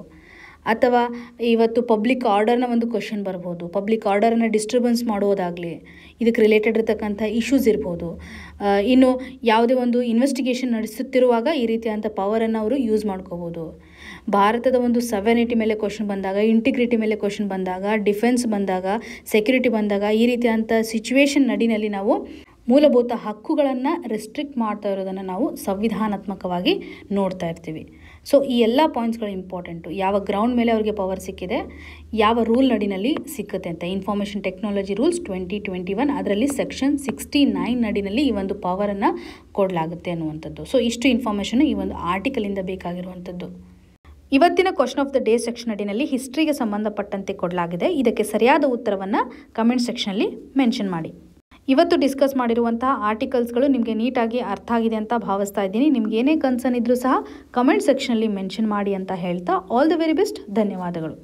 ಅಥವಾ ಇವತ್ತು ಪಬ್ಲಿಕ್ ಆರ್ಡರ್ನ ಒಂದು ಕ್ವಶನ್ ಬರ್ಬೋದು ಪಬ್ಲಿಕ್ ಆರ್ಡರನ್ನು ಡಿಸ್ಟರ್ಬೆನ್ಸ್ ಮಾಡೋದಾಗಲಿ ಇದಕ್ಕೆ ರಿಲೇಟೆಡ್ ಇರತಕ್ಕಂಥ ಇಶ್ಯೂಸ್ ಇರ್ಬೋದು ಇನ್ನು ಯಾವುದೇ ಒಂದು ಇನ್ವೆಸ್ಟಿಗೇಷನ್ ನಡೆಸುತ್ತಿರುವಾಗ ಈ ರೀತಿಯಾದಂಥ ಪವರನ್ನು ಅವರು ಯೂಸ್ ಮಾಡ್ಕೋಬೋದು ಭಾರತದ ಒಂದು ಸವೆನಿಟಿ ಮೇಲೆ ಕ್ವಶನ್ ಬಂದಾಗ ಇಂಟಿಗ್ರಿಟಿ ಮೇಲೆ ಕ್ವಶನ್ ಬಂದಾಗ ಡಿಫೆನ್ಸ್ ಬಂದಾಗ ಸೆಕ್ಯುರಿಟಿ ಬಂದಾಗ ಈ ರೀತಿಯಾದಂಥ ಸಿಚುವೇಶನ್ ನಡಿನಲ್ಲಿ ನಾವು ಮೂಲಭೂತ ಹಕ್ಕುಗಳನ್ನು ರೆಸ್ಟ್ರಿಕ್ಟ್ ಮಾಡ್ತಾ ಇರೋದನ್ನು ನಾವು ಸಂವಿಧಾನಾತ್ಮಕವಾಗಿ ನೋಡ್ತಾ ಇರ್ತೀವಿ ಸೊ ಈ ಎಲ್ಲ ಪಾಯಿಂಟ್ಸ್ಗಳು ಇಂಪಾರ್ಟೆಂಟು ಯಾವ ಗ್ರೌಂಡ್ ಮೇಲೆ ಅವ್ರಿಗೆ ಪವರ್ ಸಿಕ್ಕಿದೆ ಯಾವ ರೂಲ್ ನಡಿನಲ್ಲಿ ಸಿಕ್ಕುತ್ತೆ ಅಂತ information technology rules twenty twenty one ಅದರಲ್ಲಿ ಸೆಕ್ಷನ್ ಸಿಕ್ಸ್ಟಿ ನೈನ್ ನಡಿನಲ್ಲಿ ಈ ಒಂದು ಪವರನ್ನು ಕೊಡಲಾಗುತ್ತೆ ಅನ್ನುವಂಥದ್ದು ಸೊ ಇಷ್ಟು ಇನ್ಫಾರ್ಮೇಷನು ಈ ಒಂದು ಆರ್ಟಿಕಲಿಂದ ಬೇಕಾಗಿರುವಂಥದ್ದು ಇವತ್ತಿನ question of the day section ಅಡಿನಲ್ಲಿ ಹಿಸ್ಟ್ರಿಗೆ ಸಂಬಂಧಪಟ್ಟಂತೆ ಕೊಡಲಾಗಿದೆ ಇದಕ್ಕೆ ಸರಿಯಾದ ಉತ್ತರವನ್ನು ಕಮೆಂಟ್ ಸೆಕ್ಷನಲ್ಲಿ ಮೆನ್ಷನ್ ಮಾಡಿ ಇವತ್ತು ಡಿಸ್ಕಸ್ ಮಾಡಿರುವಂತಹ ಆರ್ಟಿಕಲ್ಸ್ಗಳು ನಿಮಗೆ ನೀಟಾಗಿ ಅರ್ಥ ಆಗಿದೆ ಅಂತ ಭಾವಿಸ್ತಾ ಇದ್ದೀನಿ ನಿಮ್ಗೆ ಏನೇ ಕನ್ಸರ್ನ್ ಇದ್ರೂ ಸಹ ಕಮೆಂಟ್ ಸೆಕ್ಷನಲ್ಲಿ ಮೆನ್ಷನ್ ಮಾಡಿ ಅಂತ ಹೇಳ್ತಾ ಆಲ್ ದ ವೆರಿ ಬೆಸ್ಟ್ ಧನ್ಯವಾದಗಳು